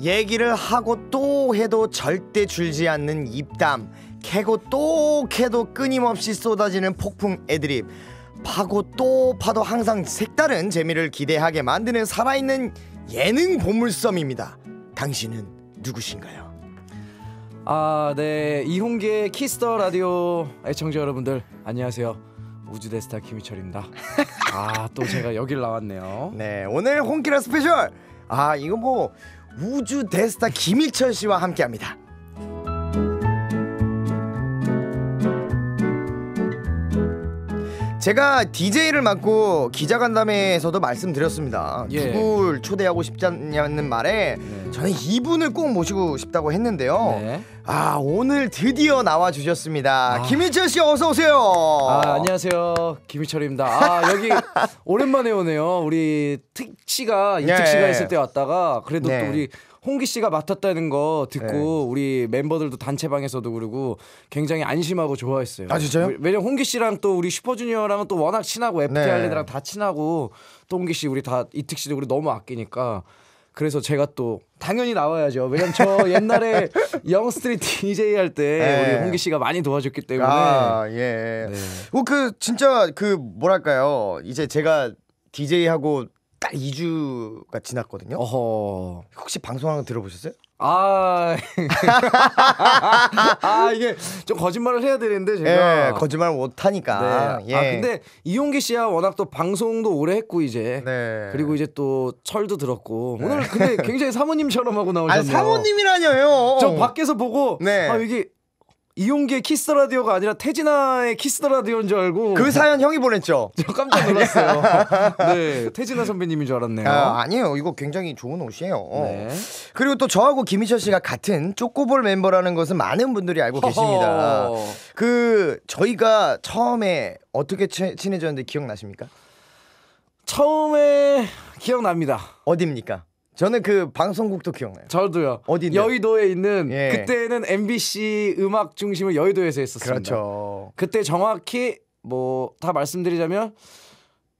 얘기를 하고 또 해도 절대 줄지 않는 입담 캐고 또 캐도 끊임없이 쏟아지는 폭풍 애드립 파고 또 파도 항상 색다른 재미를 기대하게 만드는 살아있는 예능 보물섬입니다 당신은 누구신가요? 아, 네. 이홍계 키스터 라디오 애청자 여러분들 안녕하세요. 우주대스타 김희철입니다. 아, 또 제가 여길 나왔네요. 네, 오늘 홍키라 스페셜. 아, 이거 뭐 우주 대스타 김일천 씨와 함께합니다. 제가 DJ를 맡고 기자간담회에서도 말씀드렸습니다. 예. 누굴 초대하고 싶지 않냐는 말에 네. 저는 이분을 꼭 모시고 싶다고 했는데요. 네. 아 오늘 드디어 나와 주셨습니다. 아. 김희철 씨 어서 오세요. 아, 안녕하세요. 김희철입니다. 아 여기 오랜만에 오네요. 우리 특 씨가 이특 예. 씨가 네. 있을 때 왔다가 그래도 네. 또 우리 홍기 씨가 맡았다는 거 듣고 네. 우리 멤버들도 단체방에서도 그러고 굉장히 안심하고 좋아했어요. 아 진짜요? 왜냐면 홍기 씨랑 또 우리 슈퍼주니어랑은 또 워낙 친하고 FT 네. 할리드랑 다 친하고 또 홍기 씨 우리 다 이특 씨도 우리 너무 아끼니까 그래서 제가 또 당연히 나와야죠. 왜냐면 저 옛날에 영스트리트 DJ 할때 예. 우리 홍기 씨가 많이 도와줬기 때문에. 아, 예. 네. 뭐그 어, 진짜 그 뭐랄까요. 이제 제가 DJ 하고 딱 2주가 지났거든요. 어허. 혹시 방송 하나 들어보셨어요? 아, 아 이게 좀 거짓말을 해야 되는데 제가 예, 거짓말 못 하니까. 네. 아, 예. 아 근데 이용기 씨야 워낙 또 방송도 오래 했고 이제 네. 그리고 이제 또 철도 들었고 네. 오늘 근데 굉장히 사모님처럼 하고 나오셨네요. 아 사모님이라뇨요. 저 밖에서 보고 네. 아 이게 이용기의 키스 라디오가 아니라 태진아의 키스 라디오인 줄 알고 그 사연 형이 보냈죠. 저 깜짝 놀랐어요. 네, 태진아 선배님인 줄 알았네요. 아, 아니에요. 이거 굉장히 좋은 옷이에요. 네. 그리고 또 저하고 김희철 씨가 같은 쪼꼬볼 멤버라는 것은 많은 분들이 알고 계십니다. 그 저희가 처음에 어떻게 친해졌는데 기억나십니까? 처음에 기억납니다. 어딥니까? 저는 그 방송국도 기억나요. 저도요. 어디 여의도에 있는 예. 그때는 MBC 음악 중심을 여의도에서 했었습니다. 그렇죠. 그때 정확히 뭐 다 말씀드리자면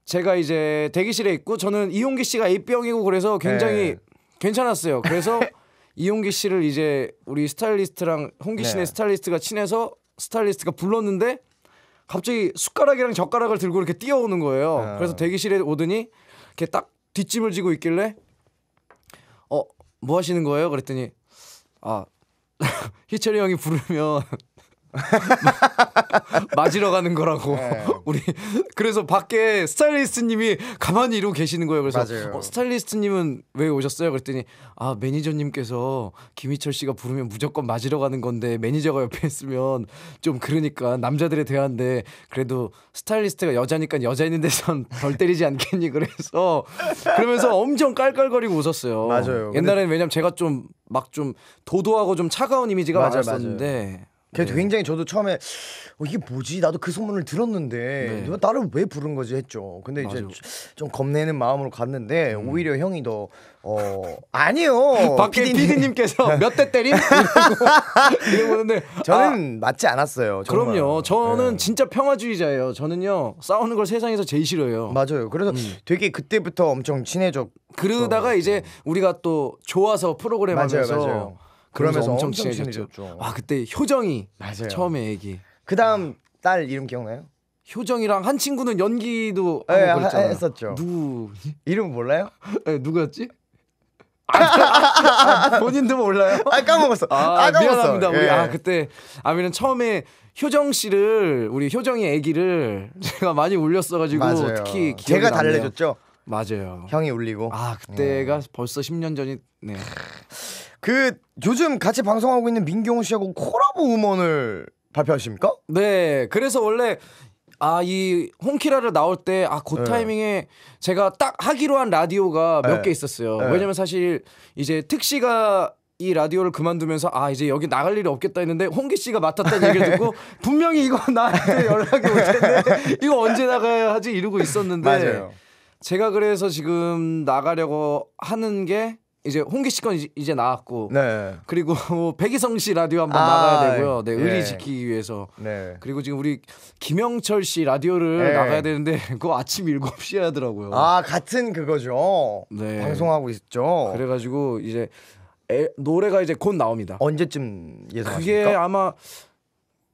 제가 이제 대기실에 있고 저는 이용기 씨가 A병이고 그래서 굉장히 예. 괜찮았어요. 그래서 이용기 씨를 이제 우리 스타일리스트랑 홍기 씨네 예. 스타일리스트가 친해서 스타일리스트가 불렀는데 갑자기 숟가락이랑 젓가락을 들고 이렇게 뛰어오는 거예요. 아. 그래서 대기실에 오더니 이렇게 딱 뒷짐을 지고 있길래 뭐 하시는 거예요? 그랬더니 아 희철이 형이 부르면 맞으러 가는 거라고 네. 우리 그래서 밖에 스타일리스트님이 가만히 이러고 계시는 거예요. 그래서 어, 스타일리스트님은 왜 오셨어요? 그랬더니 아 매니저님께서 김희철 씨가 부르면 무조건 맞으러 가는 건데 매니저가 옆에 있으면 좀 그러니까 남자들에 대한데 그래도 스타일리스트가 여자니까 여자 있는 데선 덜 때리지 않겠니? 그래서 그러면서 엄청 깔깔거리고 웃었어요. 맞아요. 옛날에는 왜냐면 제가 좀 막좀 좀 도도하고 좀 차가운 이미지가 맞아요, 았었는데 맞아요. 네. 굉장히 저도 처음에 어, 이게 뭐지 나도 그 소문을 들었는데 네. 나를 왜 부른 거지 했죠 근데 이제 맞아. 좀 겁내는 마음으로 갔는데 음. 오히려 형이 더 어, 아니요 박 PD PD님께서 몇 대 때림 이러는데 저는 아, 맞지 않았어요 정말. 그럼요 저는 네. 진짜 평화주의자예요 저는요 싸우는 걸 세상에서 제일 싫어요 맞아요 그래서 음. 되게 그때부터 엄청 친해졌 그러다가 어, 이제 음. 우리가 또 좋아서 프로그램 맞아요, 하면서 맞아요. 그러면서 엄청, 친해졌죠. 친해졌죠. 아 그때 효정이 맞아요. 처음에 애기. 그다음 딸 이름 기억나요? 효정이랑 한 친구는 연기도 네, 하고 그랬잖아요. 했었죠. 누구 이름 몰라요? 네, 누구였지? 아, 아, 본인도 몰라요? 아 까먹었어. 아, 아 까먹었어. 미안합니다. 우리 예. 아 그때 아미는 처음에 효정 씨를 우리 효정이 아기를 제가 많이 울렸어가지고 맞아요. 특히 제가 달래줬죠. 맞아요. 형이 울리고. 아 그때가 예. 벌써 10년 전이네. 그 요즘 같이 방송하고 있는 민경훈 씨하고 콜라보 음원을 발표하십니까? 네. 그래서 원래 아 이 홍키라를 나올 때 아그 네. 타이밍에 제가 딱 하기로 한 라디오가 몇개 네. 있었어요. 네. 왜냐면 사실 이제 특시가 이 라디오를 그만두면서 아 이제 여기 나갈 일이 없겠다 했는데 홍기 씨가 맡았다는 얘기를 듣고 분명히 이거 나한테 연락이 올 텐데 이거 언제 나가야 하지 이러고 있었는데 맞아요. 제가 그래서 지금 나가려고 하는 게 이제 홍기 씨 건 이제 나왔고 네. 그리고 백이성 씨 라디오 한번 아, 나가야 되고요. 네, 의리 예. 지키기 위해서. 네. 그리고 지금 우리 김영철 씨 라디오를 예. 나가야 되는데 그거 아침 7시에 하더라고요. 아, 같은 그거죠. 네. 방송하고 있죠. 그래 가지고 이제 에, 노래가 이제 곧 나옵니다. 언제쯤 예상하십니까? 그게 아마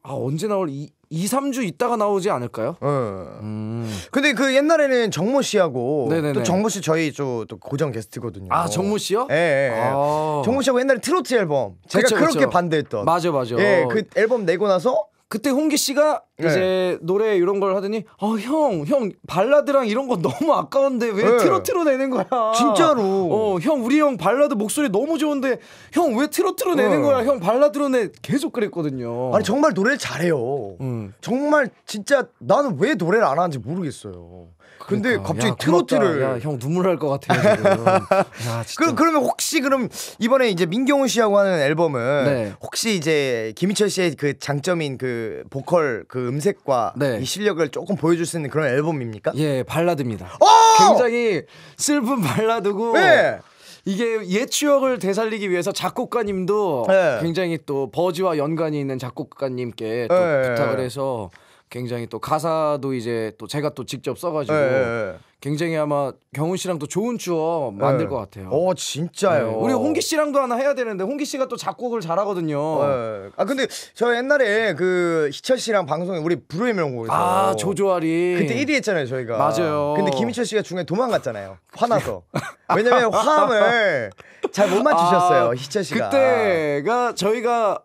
아, 언제 나올 이, 2, 3주 있다가 나오지 않을까요? 예. 음. 근데 그 옛날에는 정모 씨하고 네네네. 또 정모 씨 저희 저 또 고정 게스트거든요. 아, 정모 씨요? 예. 예, 예. 아. 정모 씨하고 옛날에 트로트 앨범 제가 그쵸, 그쵸. 그렇게 반대했던. 맞아, 맞아. 예, 그 앨범 내고 나서 그때 홍기 씨가 네. 이제 노래 이런 걸 하더니 어형형 형 발라드랑 이런 거 너무 아까운데 왜 네. 트로트로 내는 거야? 진짜로. 어 형 우리 형 발라드 목소리 너무 좋은데 형 왜 트로트로 내는 네. 거야? 형 발라드로 내 계속 그랬거든요. 아니 정말 노래를 잘해요. 음. 정말 진짜 나는 왜 노래를 안 하는지 모르겠어요. 근데 그러니까. 갑자기 야, 트로트를 야, 형 눈물 날 것 같아요. 야, 그, 그러면 혹시 그럼 이번에 이제 민경훈 씨하고 하는 앨범은 네. 혹시 이제 김희철 씨의 그 장점인 그 보컬 그 음색과 네. 이 실력을 조금 보여줄 수 있는 그런 앨범입니까? 예, 발라드입니다. 어! 굉장히 슬픈 발라드고. 네. 이게 옛 추억을 되살리기 위해서 작곡가님도 네. 굉장히 또 버즈와 연관이 있는 작곡가님께 또 네. 부탁을 해서 굉장히 또 가사도 이제 또 제가 또 직접 써가지고 네. 굉장히 아마 경훈 씨랑 또 좋은 추억 만들 네. 것 같아요. 어 진짜요. 네. 우리 홍기 씨랑도 하나 해야 되는데 홍기 씨가 또 작곡을 잘하거든요. 네. 아 근데 저 옛날에 그 희철 씨랑 방송에 우리 불후의 명곡에서 아 조조아리 그때 1위 했잖아요 저희가. 맞아요. 근데 김희철 씨가 중에 도망갔잖아요. 화나서. 왜냐면 화음을 잘 못 맞추셨어요 아, 희철 씨가. 그때가 저희가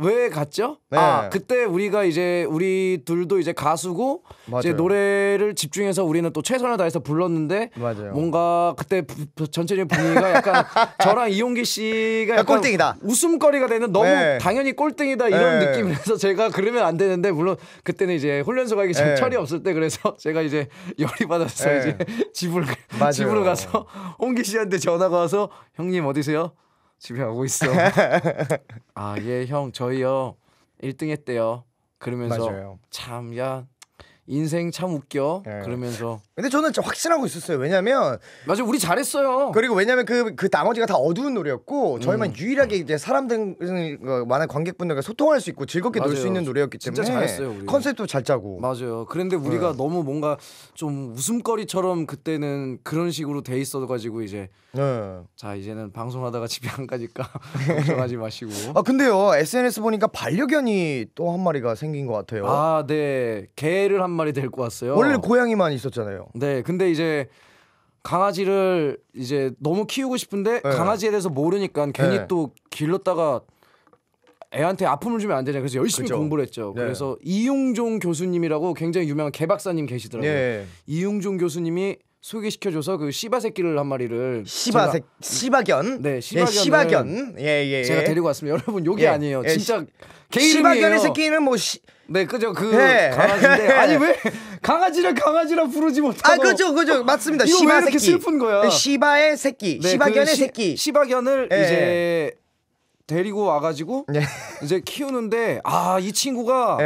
왜 갔죠? 네. 아 그때 우리가 이제 우리 둘도 이제 가수고 맞아요. 이제 노래를 집중해서 우리는 또 최선을 다해서 불렀는데 맞아요. 뭔가 그때 부, 전체적인 분위기가 약간 저랑 이용기 씨가 약간 꼴등이다 웃음거리가 되는 너무 네. 당연히 꼴등이다 이런 네. 느낌이라서 제가 그러면 안 되는데 물론 그때는 이제 훈련소 가기 전 네. 철이 없을 때 그래서 제가 이제 열이 받아서 네. 이제 집을 집으로 가서 홍기 씨한테 전화가 와서 형님 어디세요? 집에 가고 있어. 아, 예, 형, 저희요. 1등 했대요. 그러면서 참, 야, 인생 참 웃겨 네. 그러면서 근데 저는 확신하고 있었어요 왜냐면 맞아 우리 잘했어요 그리고 왜냐면 그, 그 나머지가 다 어두운 노래였고 음. 저희만 음. 유일하게 이제 사람들 그 많은 관객분들과 소통할 수 있고 즐겁게 놀 수 있는 노래였기 때문에 잘했어요, 우리. 컨셉도 잘 짜고 맞아요 그런데 우리가 네. 너무 뭔가 좀 웃음거리처럼 그때는 그런 식으로 돼 있어가지고 이제 네. 자 이제는 방송하다가 집에 안 가니까 걱정하지 마시고 아 근데요 SNS 보니까 반려견이 또 한 마리가 생긴 것 같아요 아 네 개를 한 말리 데리고 왔요 원래 고양이만 있었잖아요. 네, 근데 이제 강아지를 이제 너무 키우고 싶은데 네. 강아지에 대해서 모르니까 괜히 네. 또 길렀다가 애한테 아픔을 주면 안되잖 그래서 열심히 그죠. 공부를 했죠. 네. 그래서 이용종 교수님이라고 굉장히 유명한 개박사님 계시더라고요. 네. 이용종 교수님이 소개시켜줘서 그 씨바 새끼를 한 마리를 씨바 새 씨바견 네 예, 씨바견 예, 예예 예, 제가 데리고 왔습니다. 여러분 요게 예, 아니에요. 예, 진짜 개이바견의 새끼는 뭐 시, 네, 그죠. 그 네. 강아지인데 네. 아니 왜 강아지를 강아지라 부르지 못하고? 아, 그죠, 그죠. 맞습니다. 이거 시바 왜 이렇게 새끼. 슬픈 거야? 네, 시바의 새끼, 네, 시바견의 그 시, 새끼. 시바견을 네. 이제 데리고 와가지고 네. 이제 키우는데 아 이 친구가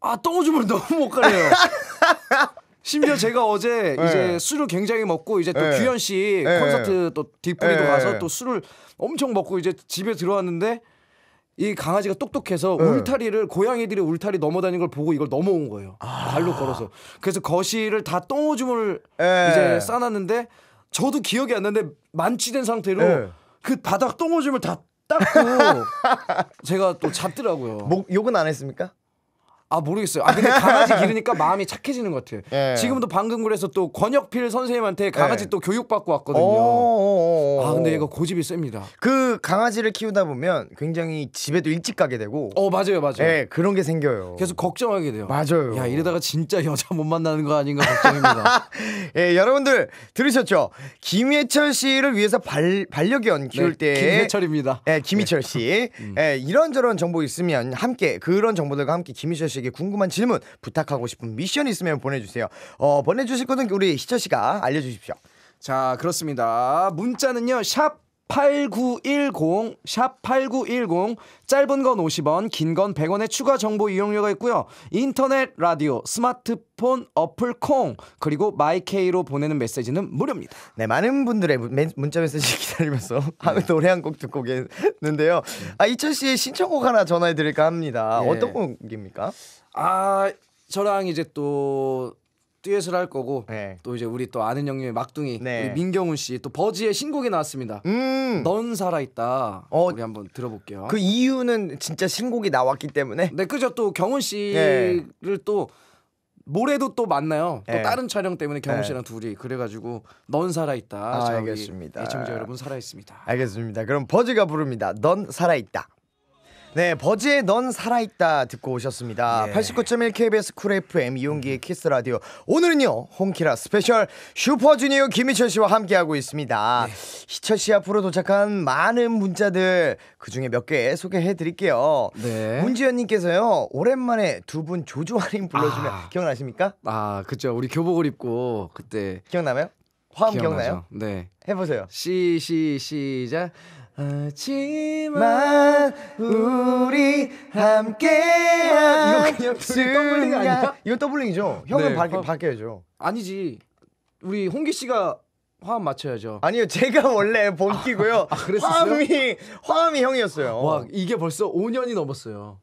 아 똥오줌을 너무 못 가려요. 심지어 제가 어제 네. 이제 술을 굉장히 먹고 이제 또 네. 규현 씨 네. 콘서트 또 뒷부리도 가서 또 술을 엄청 먹고 이제 집에 들어왔는데 이 강아지가 똑똑해서 네. 울타리를 고양이들이 울타리 넘어다니는 걸 보고 이걸 넘어온 거예요. 아. 발로 걸어서. 그래서 거실을 다 똥오줌을 네. 이제 싸놨는데 저도 기억이 안 나는데 만취된 상태로 네. 그 바닥 똥오줌을 다 닦고 제가 또잡더라고요목 욕은 안 했습니까? 아 모르겠어요. 아 근데 강아지 기르니까 마음이 착해지는 것 같아요. 예. 지금도 방금 그래서 또 권혁필 선생님한테 예. 강아지 예. 또 교육받고 왔거든요. 어, 어, 어, 아 근데 얘가 고집이 셉니다. 그 강아지를 키우다 보면 굉장히 집에도 일찍 가게 되고. 어 맞아요 맞아요. 예 그런 게 생겨요. 계속 걱정하게 돼요. 맞아요. 야 이러다가 진짜 여자 못 만나는 거 아닌가 걱정입니다. 예 여러분들 들으셨죠? 김혜철 씨를 위해서 발, 반려견 네, 키울 네, 때 김혜철입니다. 예 김희철 씨. 음. 예 이런저런 정보 있으면 함께 그런 정보들과 함께 김희철 씨 씨에게 궁금한 질문 부탁하고 싶은 미션 이 있으면 보내주세요. 어, 보내주실 거는 우리 희철 씨가 알려주십시오. 자 그렇습니다. 문자는요 샵 8910샵8910 짧은 건 50원 긴 건 100원의 추가 정보 이용료가 있고요. 인터넷 라디오 스마트폰 어플 콩 그리고 마이케이로 보내는 메시지는 무료입니다. 네, 많은 분들의 문자 메시지 기다리면서 네. 노래 한 곡 듣고 계는데요. 네. 아, 이철 씨의 신청곡 하나 전해 드릴까 합니다. 네. 어떤 곡입니까? 아, 저랑 이제 또 듀엣을 할 거고 네. 또 이제 우리 또 아는 형님의 막둥이 네. 우리 민경훈 씨 또 버지의 신곡이 나왔습니다. 음. 넌 살아있다. 어, 우리 한번 들어볼게요. 그 이유는 진짜 신곡이 나왔기 때문에. 네 그죠 또 경훈 씨를 네. 또 모레도 또 만나요. 또 네. 다른 촬영 때문에 경훈 네. 씨랑 둘이 그래가지고 넌 살아있다. 아, 알겠습니다. 애청자 여러분 살아있습니다. 알겠습니다. 그럼 버지가 부릅니다. 넌 살아있다. 네, 버즈의 넌 살아있다 듣고 오셨습니다. 예. 89.1 KBS 쿨 FM 이용기의 키스 라디오. 오늘은요, 홍키라 스페셜 슈퍼주니어 김희철 씨와 함께하고 있습니다. 예. 희철 씨 앞으로 도착한 많은 문자들 그 중에 몇 개 소개해 드릴게요. 네. 문지연님께서요, 오랜만에 두 분 조조할인 불러주면 아. 기억나십니까? 아, 그죠. 우리 교복을 입고 그때 기억나요? 화음 기억나요? 네. 해보세요. 시, 시, 시작. 하지만 우리 함께한 이거 그냥 더블링 아니야? 이거 더블링이죠. 형은 네, 밝게 밝야죠 아니지. 우리 홍기 씨가 화음 맞춰야죠. 아니요, 제가 원래 본기고요. 아, 아, 화음이 화음이 형이었어요. 와, 이게 벌써 5년이 넘었어요.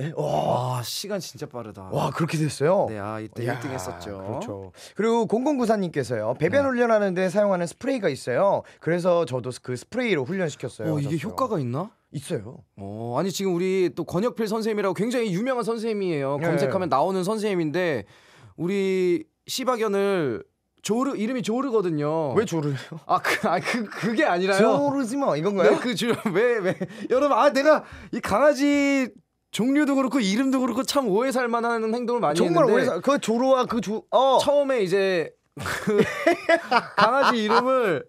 예? 어. 와, 시간 진짜 빠르다. 와, 그렇게 됐어요? 네, 아, 이때 야, 1등 했었죠. 그렇죠. 그리고 공공구사님께서요 배변 네. 훈련하는데 사용하는 스프레이가 있어요. 그래서 저도 그 스프레이로 훈련시켰어요. 어, 이게 저도요. 효과가 있나? 있어요. 어, 아니 지금 우리 또 권혁필 선생님이라고 굉장히 유명한 선생님이에요. 네. 검색하면 나오는 선생님인데 우리 시바견을 조르 이름이 조르거든요. 왜 조르요? 아그 아, 그, 그게 아니라요. 조르지 마 이건가요? 네, 그왜왜 여러분 아 내가 이 강아지 종류도 그렇고 이름도 그렇고 참 오해 살 만한 행동을 많이 정말 했는데 정말 오해 그 조로와 그조 어. 처음에 이제 그 강아지 이름을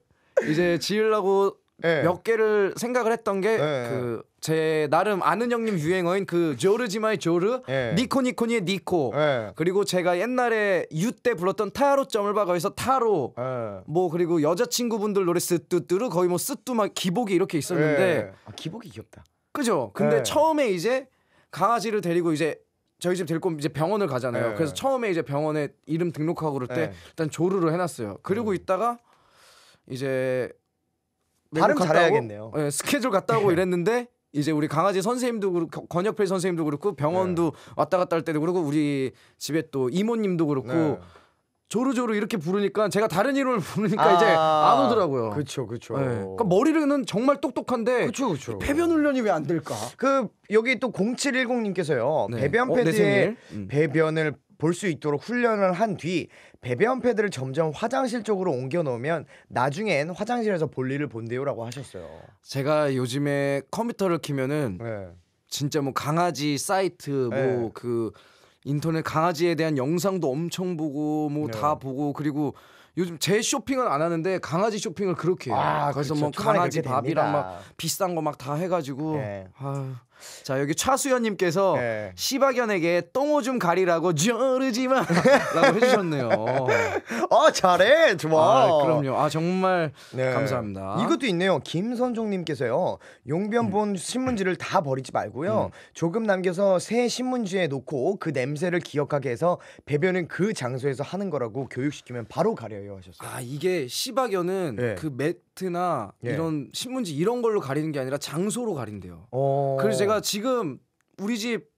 이제 지으려고 네. 몇 개를 생각을 했던 게 예. 그제 네. 나름 아는 형님 유행어인 그 조르지마의 조르, 네. 예. 니코니코니의 니코, 그리고 제가 옛날에 유 때 불렀던 타로점을 박아서 타로, 뭐 그리고 여자친구분들 노래 쓰뚜뚜르 거의 뭐 쓰뚜 막 기복이 이렇게 있었는데 아, 기복이 귀엽다. 그죠? 근데 처음에 이제 강아지를 데리고 이제 저희 집 데리고 이제 병원을 가잖아요. 네. 그래서 처음에 이제 병원에 이름 등록하고 그럴 때 네. 일단 조르를 해놨어요. 그리고 음. 있다가 이제 발음 잘해야겠네요. 네, 스케줄 갔다 고 네. 이랬는데 이제 우리 강아지 선생님도 그렇고 권혁필 선생님도 그렇고 병원도 네. 왔다 갔다 할 때도 그렇고 우리 집에 또 이모님도 그렇고 네. 조르조르 이렇게 부르니까 제가 다른 이름을 부르니까 아, 이제 안 오더라고요. 그렇죠, 그렇죠. 네. 그러니까 머리로는 정말 똑똑한데 그렇죠, 그렇죠. 배변 훈련이 왜 안 될까? 그 여기 또 0710님께서요. 네. 배변 패드에 어, 음. 배변을 볼 수 있도록 훈련을 한 뒤 배변 패드를 점점 화장실 쪽으로 옮겨 놓으면 나중엔 화장실에서 볼일을 본대요라고 하셨어요. 제가 요즘에 컴퓨터를 키면은 네. 진짜 뭐 강아지 사이트 뭐그 네. 인터넷 강아지에 대한 영상도 엄청 보고 뭐다 네. 보고 그리고 요즘 제 쇼핑은 안 하는데 강아지 쇼핑을 그렇게 해요. 아, 그래서 그렇죠. 뭐 강아지 밥이랑 막 비싼 거 막 다 해가지고 네. 아자 여기 차수연님께서 네. 예. 시바견에게 똥오 좀 가리라고 저르지마라고 해주셨네요. 아 잘해 좋아. 아, 그럼요. 아 정말 네. 감사합니다. 이것도 있네요. 김선종님께서요 용변 음. 본 음. 신문지를 다 버리지 말고요 음. 조금 남겨서 새 신문지에 놓고 그 냄새를 기억하게 해서 배변은 그 장소에서 하는 거라고 교육시키면 바로 가려요 하셨어요. 아 이게 시바견은 네. 예. 그맷 아티트나 예. 이런 신문지 이런 걸로 가리는 게 아니라 장소로 가린대요. 어... 그래서 제가 지금 우리 집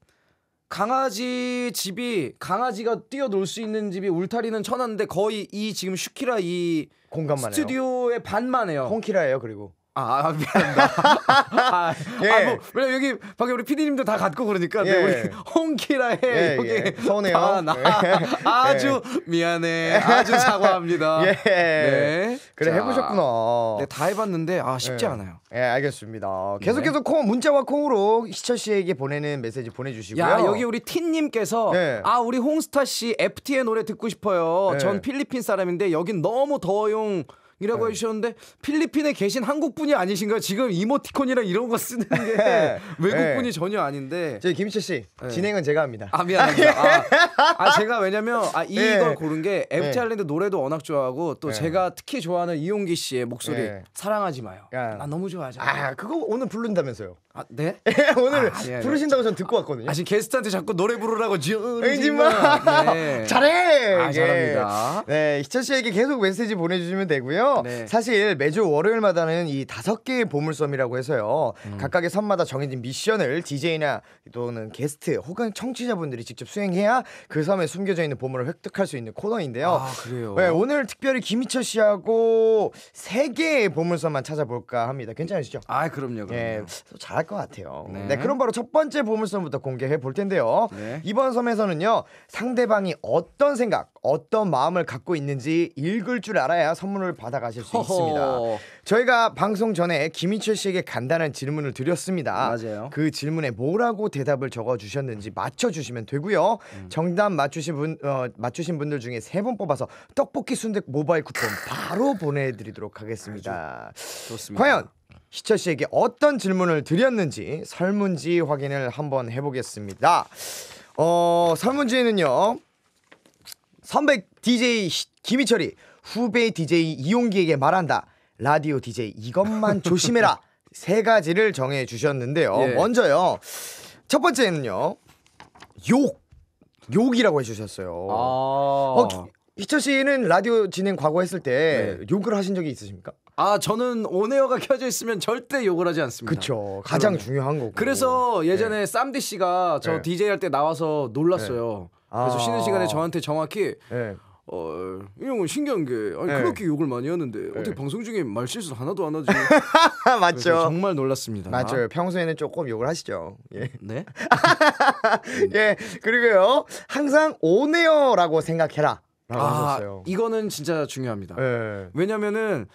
강아지 집이 강아지가 뛰어놀 수 있는 집이 울타리는 천안인데 거의 이 지금 슈키라 이 공간만 스튜디오의 반만 해요. 콩키라예요, 그리고. 아, 아 미안합니다. 아, 예. 아, 뭐, 왜냐면 여기 밖에 우리 피디님도 다 갖고 그러니까 네, 예. 우리 홍키라에 예, 예, 여기 예. 서운해요. 다 나, 예. 아주 예. 미안해. 아주 사과합니다. 예. 네. 그래 자, 해보셨구나. 네, 다 해봤는데 아 쉽지 않아요. 예, 알겠습니다. 계속해서 네. 콩 문자와 콩으로 희철 씨에게 보내는 메시지 보내주시고요. 야, 여기 우리 틴님께서 네. 아 우리 홍스타 씨 FT의 노래 듣고 싶어요. 네. 전 필리핀 사람인데 여긴 너무 더용. 이라고 네. 해주셨는데 필리핀에 계신 한국분이 아니신가 지금 이모티콘이랑 이런 거 쓰는 게 네. 외국분이 네. 전혀 아닌데 저희 김희철 씨 진행은 제가 합니다 아 미안합니다 아, 아 제가 왜냐면 아 이걸 고른 게 MT 아랜드 노래도 워낙 좋아하고 또 제가 특히 좋아하는 이용기 씨의 목소리 사랑하지 마요 난 너무 좋아하죠 아 그거 오늘 부른다면서요 아, 네? 오늘 아, 예, 부르신다고 전 듣고 왔거든요. 아, 지금 게스트한테 자꾸 노래 부르라고 지은지마 네. 잘해. 아, 잘합니다. 네, 희철 씨에게 계속 메시지 보내주시면 되고요. 네. 사실 매주 월요일마다는 이 다섯 개의 보물섬이라고 해서요. 음. 각각의 섬마다 정해진 미션을 DJ나 또는 게스트 혹은 청취자분들이 직접 수행해야 그 섬에 숨겨져 있는 보물을 획득할 수 있는 코너인데요. 아, 그래요. 네, 오늘 특별히 김희철 씨하고 세 개의 보물섬만 찾아볼까 합니다. 괜찮으시죠? 아, 그럼요. 그럼요. 네, 잘 할것 같아요. 네. 네. 그럼 바로 첫 번째 보물섬부터 공개해 볼 텐데요. 네. 이번 섬에서는요, 상대방이 어떤 생각, 어떤 마음을 갖고 있는지 읽을 줄 알아야 선물을 받아가실 수 있습니다. 저희가 방송 전에 김희철 씨에게 간단한 질문을 드렸습니다. 맞아요. 그 질문에 뭐라고 대답을 적어 주셨는지 맞춰 주시면 되고요. 음. 정답 맞추신 분 어, 맞추신 분들 중에 세분 뽑아서 떡볶이 순대 모바일 쿠폰 바로 보내드리도록 하겠습니다. 좋습니다. 과연 희철 씨에게 어떤 질문을 드렸는지 설문지 확인을 한번 해보겠습니다. 어, 설문지에는요. 선배 DJ 김희철이 후배 DJ 이용기에게 말한다. 라디오 DJ 이것만 조심해라. 세 가지를 정해 주셨는데요. 예. 먼저요. 첫 번째는요. 욕. 욕이라고 해 주셨어요. 아~ 어, 희철 씨는 라디오 진행 과거 했을 때 네. 욕을 하신 적이 있으십니까? 아 저는 온에어가 켜져 있으면 절대 욕을 하지 않습니다. 그렇죠. 가장 그러면. 중요한 거고. 그래서 예전에 네. 쌈디 씨가 저 네. DJ 할 때 나와서 놀랐어요. 네. 그래서 아~ 쉬는 시간에 저한테 정확히 네. 어, 이형은 신기한 게 아니 그렇게 욕을 많이 하는데 어떻게 방송 중에 말실수 하나도 안 하지? 맞죠. 정말 놀랐습니다. 맞아요. 평소에는 조금 욕을 하시죠. 예. 네. 예. 그리고요. 항상 온에어라고 생각해라. 아, 하셨어요. 이거는 진짜 중요합니다. 왜냐면은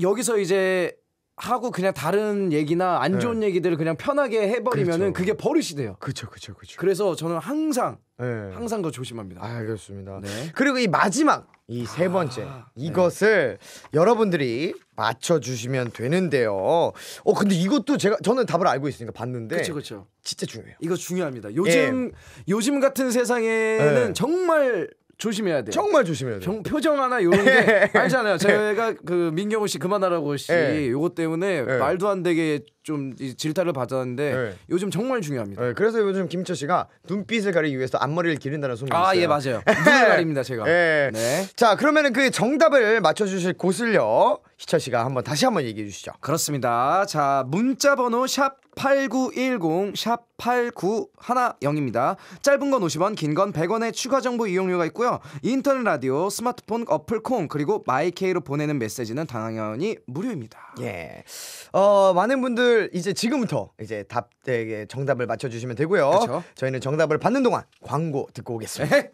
여기서 이제 하고 그냥 다른 얘기나 안 네. 좋은 네. 얘기들을 그냥 편하게 해버리면은 그렇죠. 그게 버릇이 돼요. 그렇죠, 그렇죠, 그렇죠. 그래서 저는 항상 네. 항상 더 조심합니다. 알겠습니다. 아, 네. 그리고 이 마지막 이세 아, 번째 아, 이것을 여러분들이 맞춰 주시면 되는데요. 어 근데 이것도 제가 저는 답을 알고 있으니까 봤는데. 그렇죠, 그렇죠. 진짜 중요해요. 이거 중요합니다. 요즘 예. 요즘 같은 세상에는 네. 정말 조심해야 돼요. 정말 조심해야 돼요. 정, 표정 하나 이런 게 아니잖아요. 네. 제가 네. 그 민경호 씨 그만하라고 씨 네. 요것 때문에 네. 말도 안 되게 좀 질타를 받았는데 네. 요즘 정말 중요합니다. 그래서 요즘 김철 씨가 눈빛을 가리기 위해서 앞머리를 기른다는 소문이 아, 있어요. 아예 맞아요. 눈을 가립니다 제가. 네. 자 그러면은 그 정답을 맞춰주실 곳을요 희철 씨가 한번 다시 한번 얘기해 주시죠. 그렇습니다. 자 문자 번호 샵 8910샵 8910입니다. 짧은 건 50원, 긴 건 100원의 추가 정보 이용료가 있고요. 인터넷 라디오, 스마트폰 어플 콩 그리고 마이케이로 보내는 메시지는 당연히 무료입니다. 예. 어, 많은 분들 이제 지금부터 이제 답 되게 정답을 맞춰 주시면 되고요. 그쵸? 저희는 정답을 받는 동안 광고 듣고 오겠습니다. 네.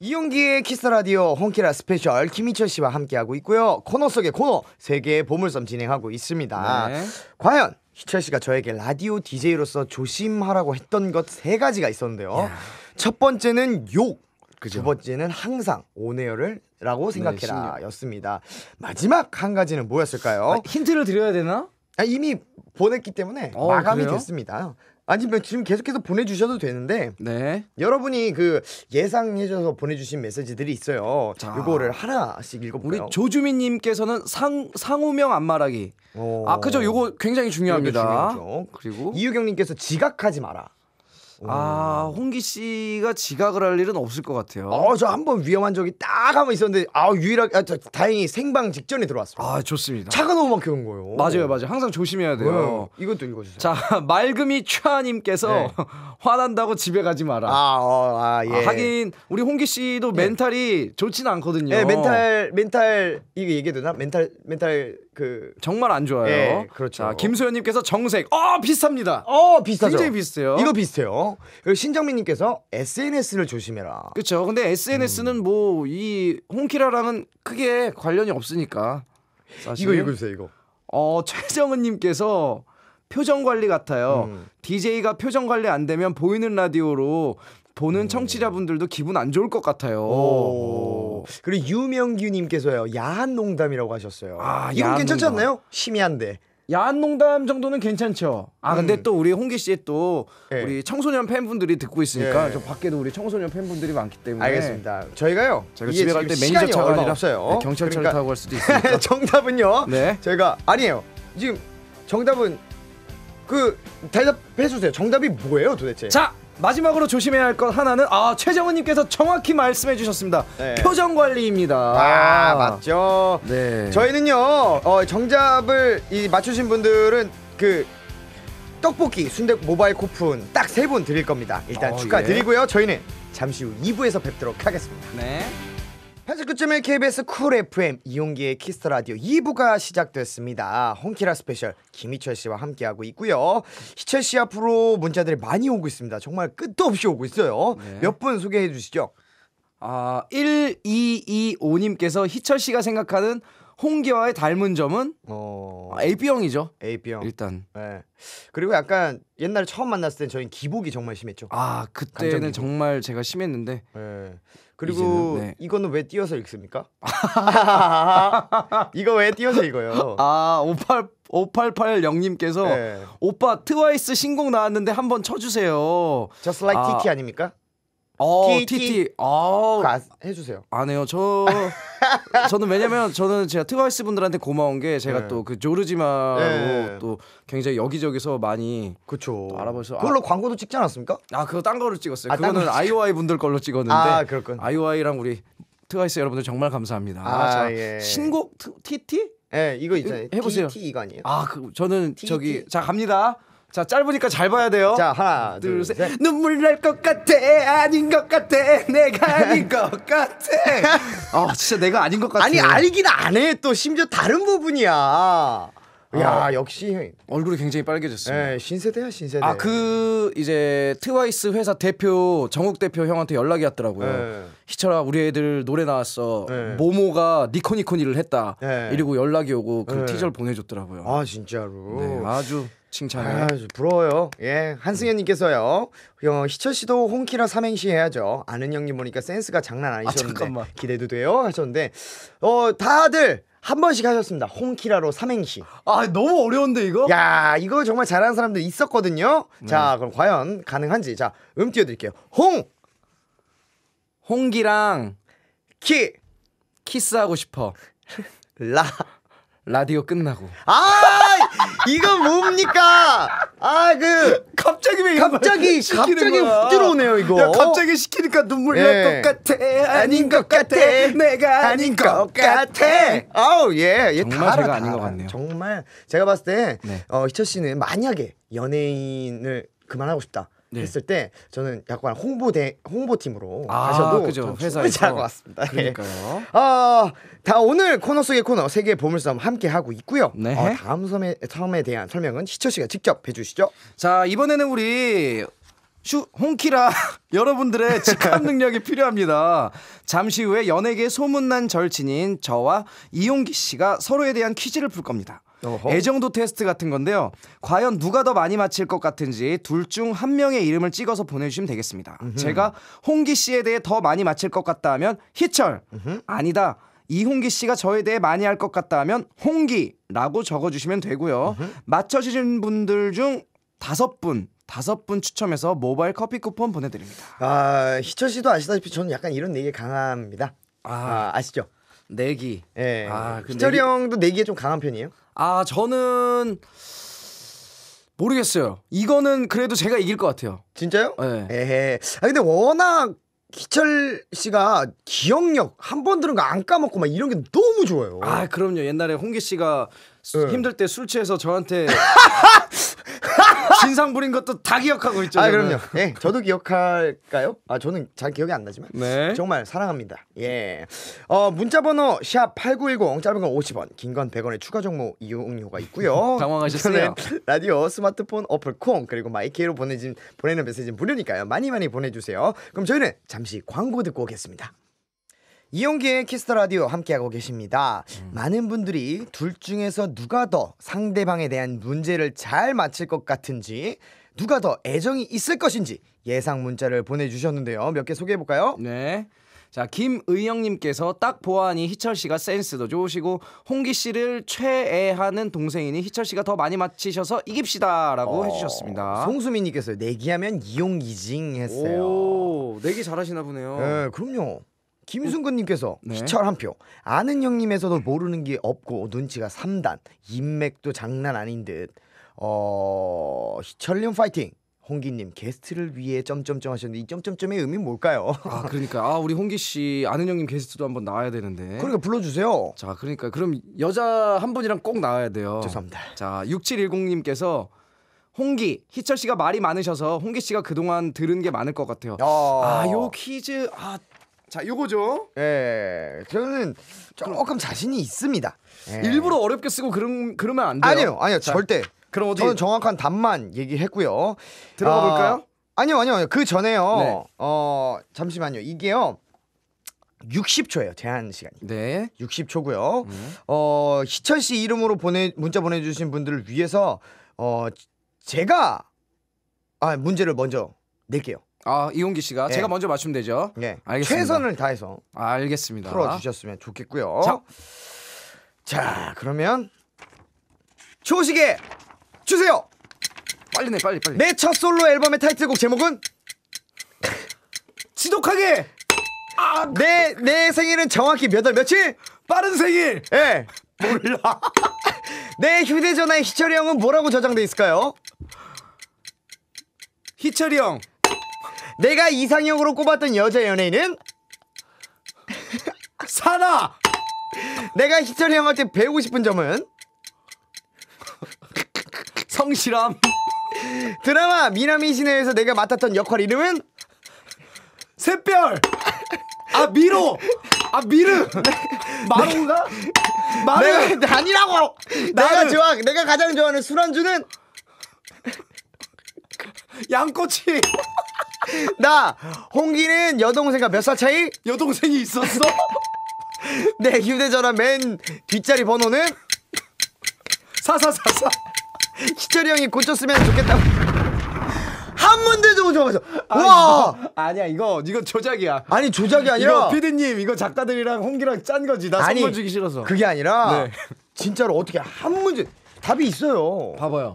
이용기의 키스 라디오 홍키라 스페셜 김희철 씨와 함께하고 있고요. 코너 속의 코너 세계의 보물섬 진행하고 있습니다. 네. 과연 희철 씨가 저에게 라디오 DJ로서 조심하라고 했던 것 세 가지가 있었는데요. 야. 첫 번째는 욕. 그죠? 두 번째는 항상 오네요를 라고 네, 생각해라 였습니다. 마지막 한 가지는 뭐였을까요? 아, 힌트를 드려야 되나? 아, 이미 보냈기 때문에 어, 마감이 그래요? 됐습니다. 아니면 뭐 지금 계속해서 보내주셔도 되는데 네. 여러분이 그 예상해줘서 보내주신 메시지들이 있어요. 자. 요거를 하나씩 읽어볼까요? 우리 조주민님께서는 상 상호명 안 말하기. 어. 아 그죠? 요거 굉장히 중요합니다. 그리고 이유경님께서 지각하지 마라. 아 홍기 씨가 지각을 할 일은 없을 것 같아요. 어저 한 번 위험한 적이 딱 한 번 있었는데 아 유일하게 아, 저, 다행히 생방 직전에 들어왔습니다. 아 좋습니다. 차가 너무 막혀온 거예요. 맞아요, 맞아요. 항상 조심해야 돼요. 네, 이것도 읽어주세요. 자 맑음이 최아님께서 네. 화난다고 집에 가지 마라. 아, 어, 아 예. 아, 하긴 우리 홍기 씨도 예. 멘탈이 예. 좋지는 않거든요. 네, 멘탈 멘탈 이게 얘기해도 되나? 멘탈 멘탈 그 정말 안 좋아요. 예, 그렇죠. 김소연님께서 정색. 어 비슷합니다. 어 비슷하죠. 굉장히 비슷해요. 이거 비슷해요. 그리고 신정민님께서 SNS를 조심해라. 그렇죠. 근데 SNS는 음. 뭐이 홍키라랑은 크게 관련이 없으니까. 사실. 이거 읽어세요 이거. 어 최정은님께서 표정 관리 같아요. 음. DJ가 표정 관리 안 되면 보이는 라디오로 보는 음. 청취자분들도 기분 안 좋을 것 같아요. 오. 그리고 유명규님께서요 야한 농담이라고 하셨어요. 아, 이건 괜찮지 농담. 않나요? 심야한데. 야한 농담 정도는 괜찮죠. 아 근데 음. 또 우리 홍기 씨의 또 예. 우리 청소년 팬분들이 듣고 있으니까 예. 저 밖에도 우리 청소년 팬분들이 많기 때문에 알겠습니다. 저희가요. 저희가 집에 갈 때 매니저 차가 아니라 없요 네, 경찰차를 그러니까. 타고 갈 수도 있으니까. 정답은요. 네. 저희가 아니에요. 지금 정답은 그 대답해 주세요. 정답이 뭐예요, 도대체? 자, 마지막으로 조심해야 할 것 하나는 아 최정은님께서 정확히 말씀해주셨습니다. 네. 표정 관리입니다. 아, 맞죠. 네. 저희는요 어, 정답을 이 맞추신 분들은 그 떡볶이 순대 모바일 쿠폰 딱 세 분 드릴 겁니다. 일단 어, 축하드리고요. 예. 저희는 잠시 후 2부에서 뵙도록 하겠습니다. 네. 현89.1 KBS 쿨 FM 이용기의 키스터 라디오 2부가 시작됐습니다. 홍키라 스페셜 김희철 씨와 함께하고 있고요. 희철 씨 앞으로 문자들이 많이 오고 있습니다. 정말 끝도 없이 오고 있어요. 네. 몇분 소개해 주시죠. 아, 1225님께서 희철 씨가 생각하는 홍기와의 닮은 점은 어... 아, AB형이죠. AB형. 일단. 네. 그리고 약간 옛날에 처음 만났을 땐 저희 기복이 정말 심했죠. 아, 그때는 감정기복. 정말 제가 심했는데. 네. 그리고 이제는, 네. 이거는 왜 띄어서 읽습니까? 이거 왜 띄어서 읽어요? 아 58, 5880님께서 네. 오빠 트와이스 신곡 나왔는데 한번 쳐주세요 Just like 아, TT 아닙니까? 어, TT. t 어. 아, 해주세요. 안 해요. 저 저는 왜냐면 저는 제가 트와이스 분들한테 고마운 게 제가 네. 또그 조르지마로 네. 또 굉장히 여기저기서 많이 그쵸. 알아보셔. 아. 그걸로 아, 광고도 찍지 않았습니까? 아, 그거 딴 거로 찍었어요. 아, 그거는 아이오아이 분들 걸로 찍었는데. 아, 그렇군. 아이오아이랑 우리 트와이스 여러분들 정말 감사합니다. 아, 예. 신곡 TT? 예, 이거 이제. 해보세요. TT 이거 아니에요? 아, 그 저는 t 저기 자 갑니다. 자 짧으니까 잘 봐야 돼요. 자 하나 둘, 둘 눈물 날 것 같아 아닌 것 같아 내가 아닌 것 같아. 아 진짜 내가 아닌 것 같아. 아니 알긴 안 해 또 심지어 다른 부분이야. 야 아, 역시 얼굴이 굉장히 빨개졌어요 예, 신세대야 신세대. 아그 이제 트와이스 회사 대표 정욱 대표 형한테 연락이 왔더라고요. 예. 희철아 우리 애들 노래 나왔어. 예. 모모가 니코니코니를 했다. 예. 이러고 연락이 오고 그 티저를 보내줬더라고요. 아 진짜로. 네, 아주 칭찬해. 아, 아주 부러워요. 예, 한승현님께서요. 어, 희철 씨도 홍키라 삼행시 해야죠. 아는 형님 보니까 센스가 장난 아니셨는데 아, 기대도 돼요 하셨는데 어 다들 한 번씩 하셨습니다. 홍키라로 삼행시. 아 너무 어려운데 이거? 야 이거 정말 잘하는 사람들 있었거든요. 음. 자 네. 그럼 과연 가능한지 자 음 띄워드릴게요. 홍 홍기랑 키 키스하고 싶어. 라 라디오 끝나고. 아 이거 뭡니까? 아 그 갑자기 왜 갑자기 갑자기 훅 들어오네요 이거. 야, 갑자기 시키니까 눈물 네. 날것 예. 같아. 아닌 것 같아. 내가 아닌 것 같아. 아우 예, 예 정말 다 제가 알아, 아닌 것 같네요. 정말 제가 봤을 때 네. 어, 희철 씨는 만약에 연예인을 그만하고 싶다. 네. 했을 때 저는 약간 홍보대 홍보팀으로 아, 가셔도 그죠. 회사에 잘할 것 같습니다. 예. 그러니까요. 아, 어, 다 오늘 코너 속의 코너 세계 보물섬 함께 하고 있고요. 네. 어, 다음 섬에 섬에 대한 설명은 시철 씨가 직접 해주시죠. 자 이번에는 우리 슈, 홍키라 여러분들의 직감 능력이 필요합니다. 잠시 후에 연예계 소문난 절친인 저와 이용기 씨가 서로에 대한 퀴즈를 풀 겁니다. 어허. 애정도 테스트 같은 건데요. 과연 누가 더 많이 맞힐 것 같은지 둘 중 한 명의 이름을 찍어서 보내주시면 되겠습니다. 으흠. 제가 홍기 씨에 대해 더 많이 맞힐 것 같다 하면 희철 으흠. 아니다. 이홍기 씨가 저에 대해 많이 할 것 같다 하면 홍기라고 적어주시면 되고요. 맞춰주신 분들 중 다섯 분 다섯 분 추첨해서 모바일 커피 쿠폰 보내드립니다. 아 희철 씨도 아시다시피 저는 약간 이런 얘기 강합니다. 아, 아 아시죠? 내기. 예. 아, 그 희철이 내기- 형도 내기에 좀 강한 편이에요? 아 저는 모르겠어요. 이거는 그래도 제가 이길 것 같아요. 진짜요? 예. 에헤. 아 근데 워낙 희철 씨가 기억력 한 번 들은 거 안 까먹고 막 이런 게 너무 좋아요. 아 그럼요. 옛날에 홍기 씨가 수- 네. 힘들 때 술 취해서 저한테 진상부린 것도 다 기억하고 있죠. 아 저는. 그럼요. 예, 저도 기억할까요? 아 저는 잘 기억이 안 나지만 네. 정말 사랑합니다. 예. 어 문자번호 샵 #8910 짧은 건 50원, 긴 건 100원의 추가 정보 이용료가 있고요. 당황하셨어요. 라디오, 스마트폰 어플 콩 그리고 마이크로 보내진 보내는 메시지는 무료니까요. 많이 많이 보내주세요. 그럼 저희는 잠시 광고 듣고 오겠습니다. 이용기의 키스터 라디오 함께하고 계십니다. 음. 많은 분들이 둘 중에서 누가 더 상대방에 대한 문제를 잘 맞힐 것 같은지, 누가 더 애정이 있을 것인지 예상 문자를 보내주셨는데요. 몇 개 소개해볼까요? 네. 자, 김의영님께서 딱 보아하니 희철 씨가 센스도 좋으시고 홍기 씨를 최애하는 동생이니 희철 씨가 더 많이 맞히셔서 이깁시다라고 어... 해주셨습니다. 송수민님께서 내기하면 이용기징 했어요. 오, 내기 잘하시나 보네요. 네, 그럼요. 김순근님께서 네. 시철 한 표. 아는 형님에서도 모르는 게 없고 눈치가 3단. 인맥도 장난 아닌 듯. 어 희철님 파이팅. 홍기님 게스트를 위해 점점점 하셨는데 이 점점점의 의미 뭘까요? 아 그러니까 아 우리 홍기 씨 아는 형님 게스트도 한번 나와야 되는데 그러니까 불러주세요. 자 그러니까 그럼 여자 한 분이랑 꼭 나와야 돼요. 죄송합니다. 자 6710님께서 홍기 희철 씨가 말이 많으셔서 홍기 씨가 그동안 들은 게 많을 것 같아요. 어... 아요 퀴즈 아 자, 요거죠. 예. 저는 조금 자신이 있습니다. 예. 일부러 어렵게 쓰고 그런 그러면 안 돼요. 아니요, 아니요, 자, 절대. 그럼 어디? 저는 정확한 답만 얘기했고요. 들어가 아, 볼까요? 아니요, 아니요, 아니요. 그 전에요. 네. 어, 잠시만요. 이게요. 60초예요 제한 시간이. 네. 60초고요. 음. 어 희철 씨 이름으로 보내 문자 보내주신 분들을 위해서 어 제가 아 문제를 먼저 낼게요. 아 이용기 씨가 예. 제가 먼저 맞추면 되죠. 예. 알겠습니다. 최선을 다해서 알겠습니다. 풀어주셨으면 좋겠고요. 자, 자 그러면 초식에 주세요. 빨리 내 빨리 빨리. 내 첫 솔로 앨범의 타이틀곡 제목은 지독하게. 아, 내, 내 생일은 정확히 몇 월 며칠? 빠른 생일! 예. 몰라. 내 휴대전화에 희철이 형은 뭐라고 저장돼 있을까요? 희철이 형. 내가 이상형으로 꼽았던 여자 연예인은 사나. 내가 희철이 형한테 배우고 싶은 점은 성실함. 드라마 미남이 시내에서 내가 맡았던 역할 이름은 샛별. 아 미로. 아 미르. 마루가? 마루. 가 아니라고. 내가 나는. 좋아. 내가 가장 좋아하는 술안주는 양꼬치. 나 홍기는 여동생과 몇 살 차이? 여동생이 있었어? 내 휴대전화 맨 뒷자리 번호는 사사사사. 희철이 형이 고쳤으면 좋겠다고. 한 문제도 좋아서 와 아니야 이거 이거 조작이야 아니 조작이 아니라 이거 피디님 이거 작가들이랑 홍기랑 짠 거지 나 아니, 선물 주기 싫어서 그게 아니라 네. 진짜로 어떻게 한 문제 답이 있어요 봐봐요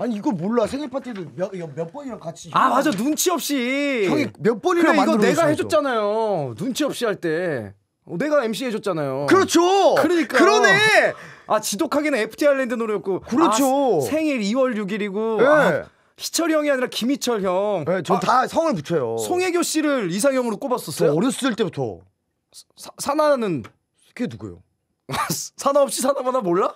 아니 이거 몰라 생일 파티도 몇, 몇 번이랑 같이 아 맞아 눈치 없이 형이 몇 번이나 그래, 이거 내가 해줬잖아요 눈치 없이 할때 어, 내가 MC 해줬잖아요 그렇죠 그러니까 그러네 아 지독하게는 FT 아일랜드 노래였고 그렇죠 아, 생일 2월 6일이고 네. 예. 아, 희철이 형이 아니라 김희철 형. 네, 예, 전다 아, 성을 붙여요. 송혜교 씨를 이상형으로 꼽았었어요. 어렸을 때부터. 사, 사나는 그게 누구예요? 사나 없이 사나마나 몰라?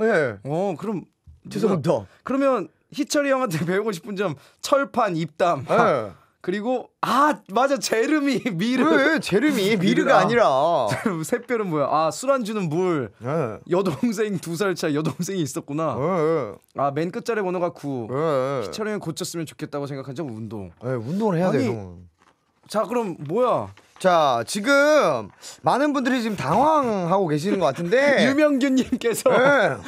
예. 네. 어, 그럼 죄송합니다. 그러면 희철이 형한테 배우고 싶은 점 철판 입담. 네. 그리고 아 맞아 제르미 미르 왜 제르미 미르가 아니라 샛별은 뭐야 아 술안주는 물 네. 여동생 두 살 차 여동생이 있었구나 네. 예, 아맨 끝자리 번호가 9 네. 희철이 형 고쳤으면 좋겠다고 생각한 점 운동 네, 운동을 해야 돼자 그럼 뭐야 자, 지금 많은 분들이 지금 당황하고 계시는 것 같은데. 유명균님께서 네.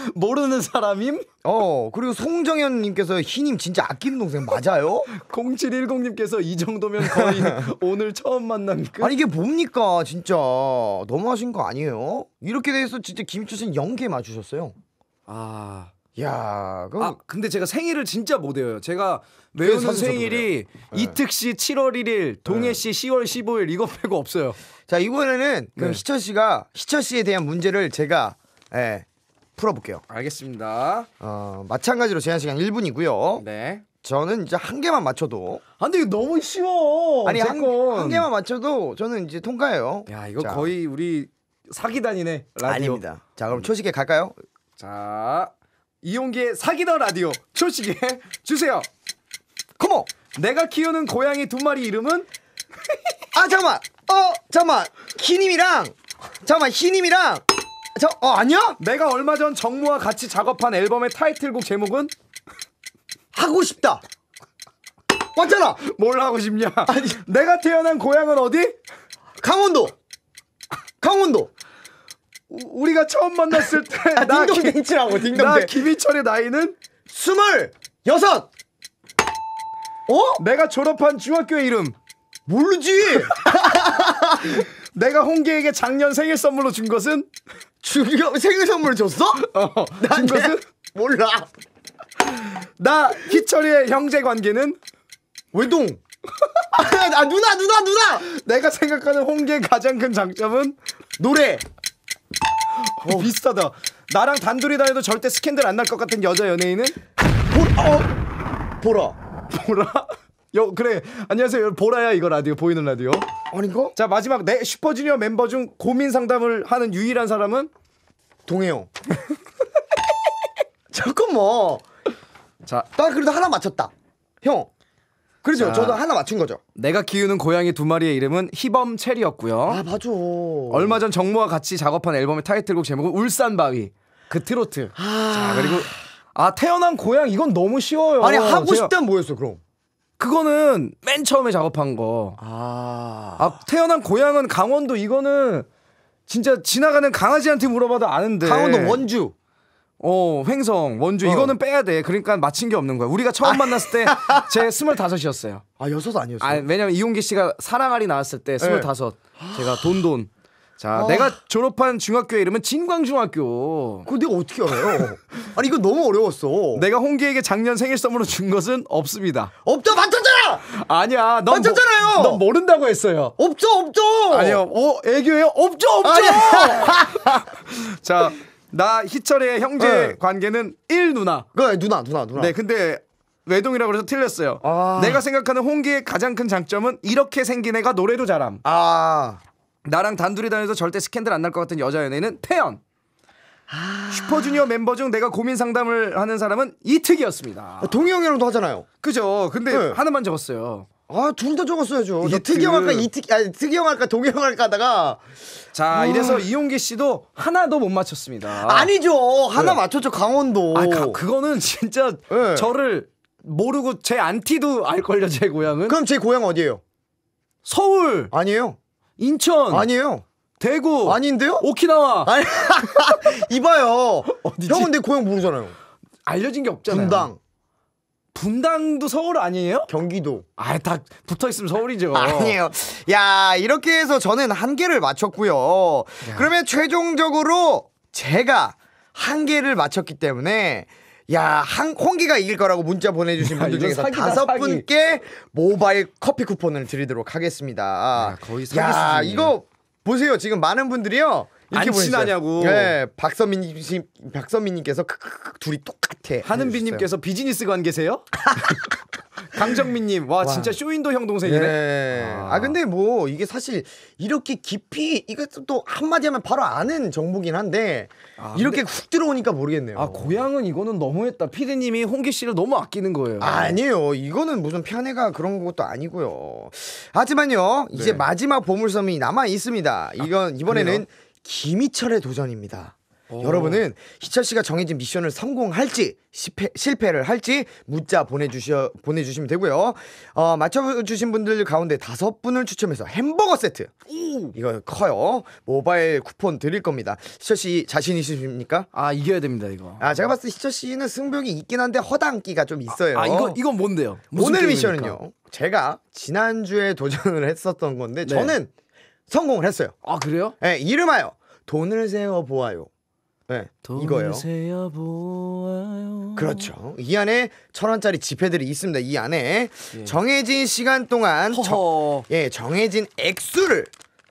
모르는 사람임? 어, 그리고 송정현님께서 희님 진짜 아끼는 동생 맞아요? 0710님께서 이 정도면 거의 오늘 처음 만난 그. 아니, 이게 뭡니까, 진짜. 너무하신 거 아니에요? 이렇게 돼서 진짜 김희철 씨는 0개 맞추셨어요. 아. 야, 그 아, 근데 제가 생일을 진짜 못 외워요. 제가 외우는 생일이 네. 이특 씨 7월 1일, 동해 네. 씨 10월 15일 이거 빼고 없어요. 자, 이번에는 그럼 네. 희철 씨가 희철 씨에 대한 문제를 제가 예, 풀어볼게요. 알겠습니다. 어, 마찬가지로 제한 시간 1분이고요. 네. 저는 이제 한 개만 맞춰도 아근 이거 너무 쉬워 아니 한, 한 개만 맞춰도 저는 이제 통과해요. 야 이거 자. 거의 우리 사기단이네 라디 아닙니다. 자 그럼 초식에 갈까요? 자 이용기의 사기더 라디오 초식에 주세요. 컴온. 내가 키우는 고양이 두 마리 이름은 아 잠깐만. 어 잠깐만. 키님이랑 잠깐만 희님이랑 저 어 아니야? 내가 얼마 전 정모와 같이 작업한 앨범의 타이틀곡 제목은 하고 싶다. 맞잖아. 뭘 하고 싶냐? 아니 내가 태어난 고향은 어디? 강원도. 강원도. 우리가 처음 만났을 때나 아, 딩동댕치라고 나 딩동댕 김희철의 나이는 스물 여섯 어? 내가 졸업한 중학교 이름 모르지 내가 홍기에게 작년 생일 선물로 준 것은 주려 생일 선물 줬어? 어, 준 것은 몰라 나 희철이의 형제 관계는 외동 아 누나 누나 누나 내가 생각하는 홍기의 가장 큰 장점은 노래 어, 어, 비슷하다. 나랑 단둘이 다녀도 절대 스캔들 안 날 것 같은 여자 연예인은? 보라. 어? 보라. 보라? 여, 그래. 안녕하세요. 보라야 이거 라디오 보이는 라디오. 아닌가? 자 마지막 내 슈퍼주니어 멤버 중 고민 상담을 하는 유일한 사람은 동해요. 잠깐만. 자, 딱 그래도 하나 맞췄다. 형, 그렇죠. 자, 저도 하나 맞춘 거죠. 내가 키우는 고양이 두 마리의 이름은 희범 체리였고요. 아 맞아. 얼마 전 정모와 같이 작업한 앨범의 타이틀곡 제목은 울산 바위. 그 트로트. 아... 자 그리고 아 태어난 고양 이건 너무 쉬워요. 아니 하고 싶다 뭐였어 그럼? 그거는 맨 처음에 작업한 거. 아, 아 태어난 고향은 강원도 이거는 진짜 지나가는 강아지한테 물어봐도 아는데. 강원도 원주. 어, 횡성, 원주 어. 이거는 빼야 돼. 그러니까 맞힌 게 없는 거야. 우리가 처음 아. 만났을 때 제 스물다섯이었어요. 아 여섯 아니었어요? 아, 왜냐면 이용기 씨가 사랑아리 나왔을 때 네. 스물다섯. 제가 돈돈. 자, 아. 내가 졸업한 중학교의 이름은 진광중학교. 그거 내가 어떻게 알아요? 아니 이거 너무 어려웠어. 내가 홍기에게 작년 생일 선물로 준 것은 없습니다. 없다 맞췄잖아. 아니야, 넌 맞췄잖아요. 모, 뭐, 넌 모른다고 했어요. 없죠, 없죠. 아니요, 어 애교예요? 없죠, 없죠. 자, 나 희철의 형제 네. 관계는 1 누나. 그 누나 누나 누나. 네, 근데 외동이라고 해서 틀렸어요. 아. 내가 생각하는 홍기의 가장 큰 장점은 이렇게 생긴 애가 노래도 잘함. 아. 나랑 단둘이 다녀서 절대 스캔들 안 날 것 같은 여자 연예인은 태연. 아... 슈퍼주니어 멤버 중 내가 고민 상담을 하는 사람은 이특이었습니다. 동영이랑도 하잖아요. 그죠. 근데 네. 하나만 적었어요. 아, 둘 다 적었어야죠. 이트. 특이형 할까, 이특, 그 이 아니, 특이형 할까, 동이형 할까 하다가. 자, 아. 이래서 이용기 씨도 하나도 못 맞췄습니다. 아니죠. 하나 네. 맞췄죠, 강원도. 아, 가, 그거는 진짜 네. 저를 모르고 제 안티도 알걸요, 제 고향은. 그럼 제 고향 어디예요? 서울. 아니에요. 인천. 아니에요. 대구. 아닌데요? 오키나와. 아니, 이봐요. 어디지? 형은 내 고향 모르잖아요. 알려진 게 없잖아요. 분당. 분당도 서울 아니에요? 경기도. 아, 다 붙어 있으면 서울이죠. 아니에요. 야, 이렇게 해서 저는 한 개를 맞췄고요. 야. 그러면 최종적으로 제가 한 개를 맞췄기 때문에 야, 한, 홍기가 이길 거라고 문자 보내주신 분들 중에서 사기다, 다섯 사기. 분께 모바일 커피 쿠폰을 드리도록 하겠습니다. 야, 거의 사기 야, 수준이네. 이거 보세요. 지금 많은 분들이요. 이렇게 안 친하냐고. 네, 박선민 씨, 박선민님께서 크크크 둘이 똑같아. 한은비님께서 비즈니스 관계세요? 강정민님, 와, 와, 진짜 쇼윈도 형 동생이네. 네. 아. 아. 근데 뭐 이게 사실 이렇게 깊이 이것도 한마디 하면 바로 아는 정보긴 한데 아, 이렇게 근데... 훅 들어오니까 모르겠네요. 아 고향은 이거는 너무했다. 피디님이 홍기 씨를 너무 아끼는 거예요. 아, 니에요 이거는 무슨 편애가 그런 것도 아니고요. 하지만요, 이제 네. 마지막 보물섬이 남아 있습니다. 이건 아, 이번에는. 그래요? 김희철의 도전입니다. 오. 여러분은 희철 씨가 정해진 미션을 성공할지 실패, 를 할지 문자 보내주셔 보내주시면 되고요. 어, 맞춰주신 분들 가운데 다섯 분을 추첨해서 햄버거 세트 오. 이거 커요. 모바일 쿠폰 드릴 겁니다. 희철 씨 자신 있으십니까? 아 이겨야 됩니다 이거. 아 제가 봤을 때 희철 씨는 승벽이 있긴 한데 허당기가 좀 있어요. 아, 아 이거 이건 뭔데요? 오늘 미션은요. 제가 지난 주에 도전을 했었던 건데 네. 저는 성공을 했어요. 아 그래요? 네, 이름하여 돈을 세어 보아요. 네, 이거요 세어 보아요. 그렇죠. 이 안에 천 원짜리 지폐들이 있습니다. 이 안에 예. 정해진 시간 동안 정, 예 정해진 액수를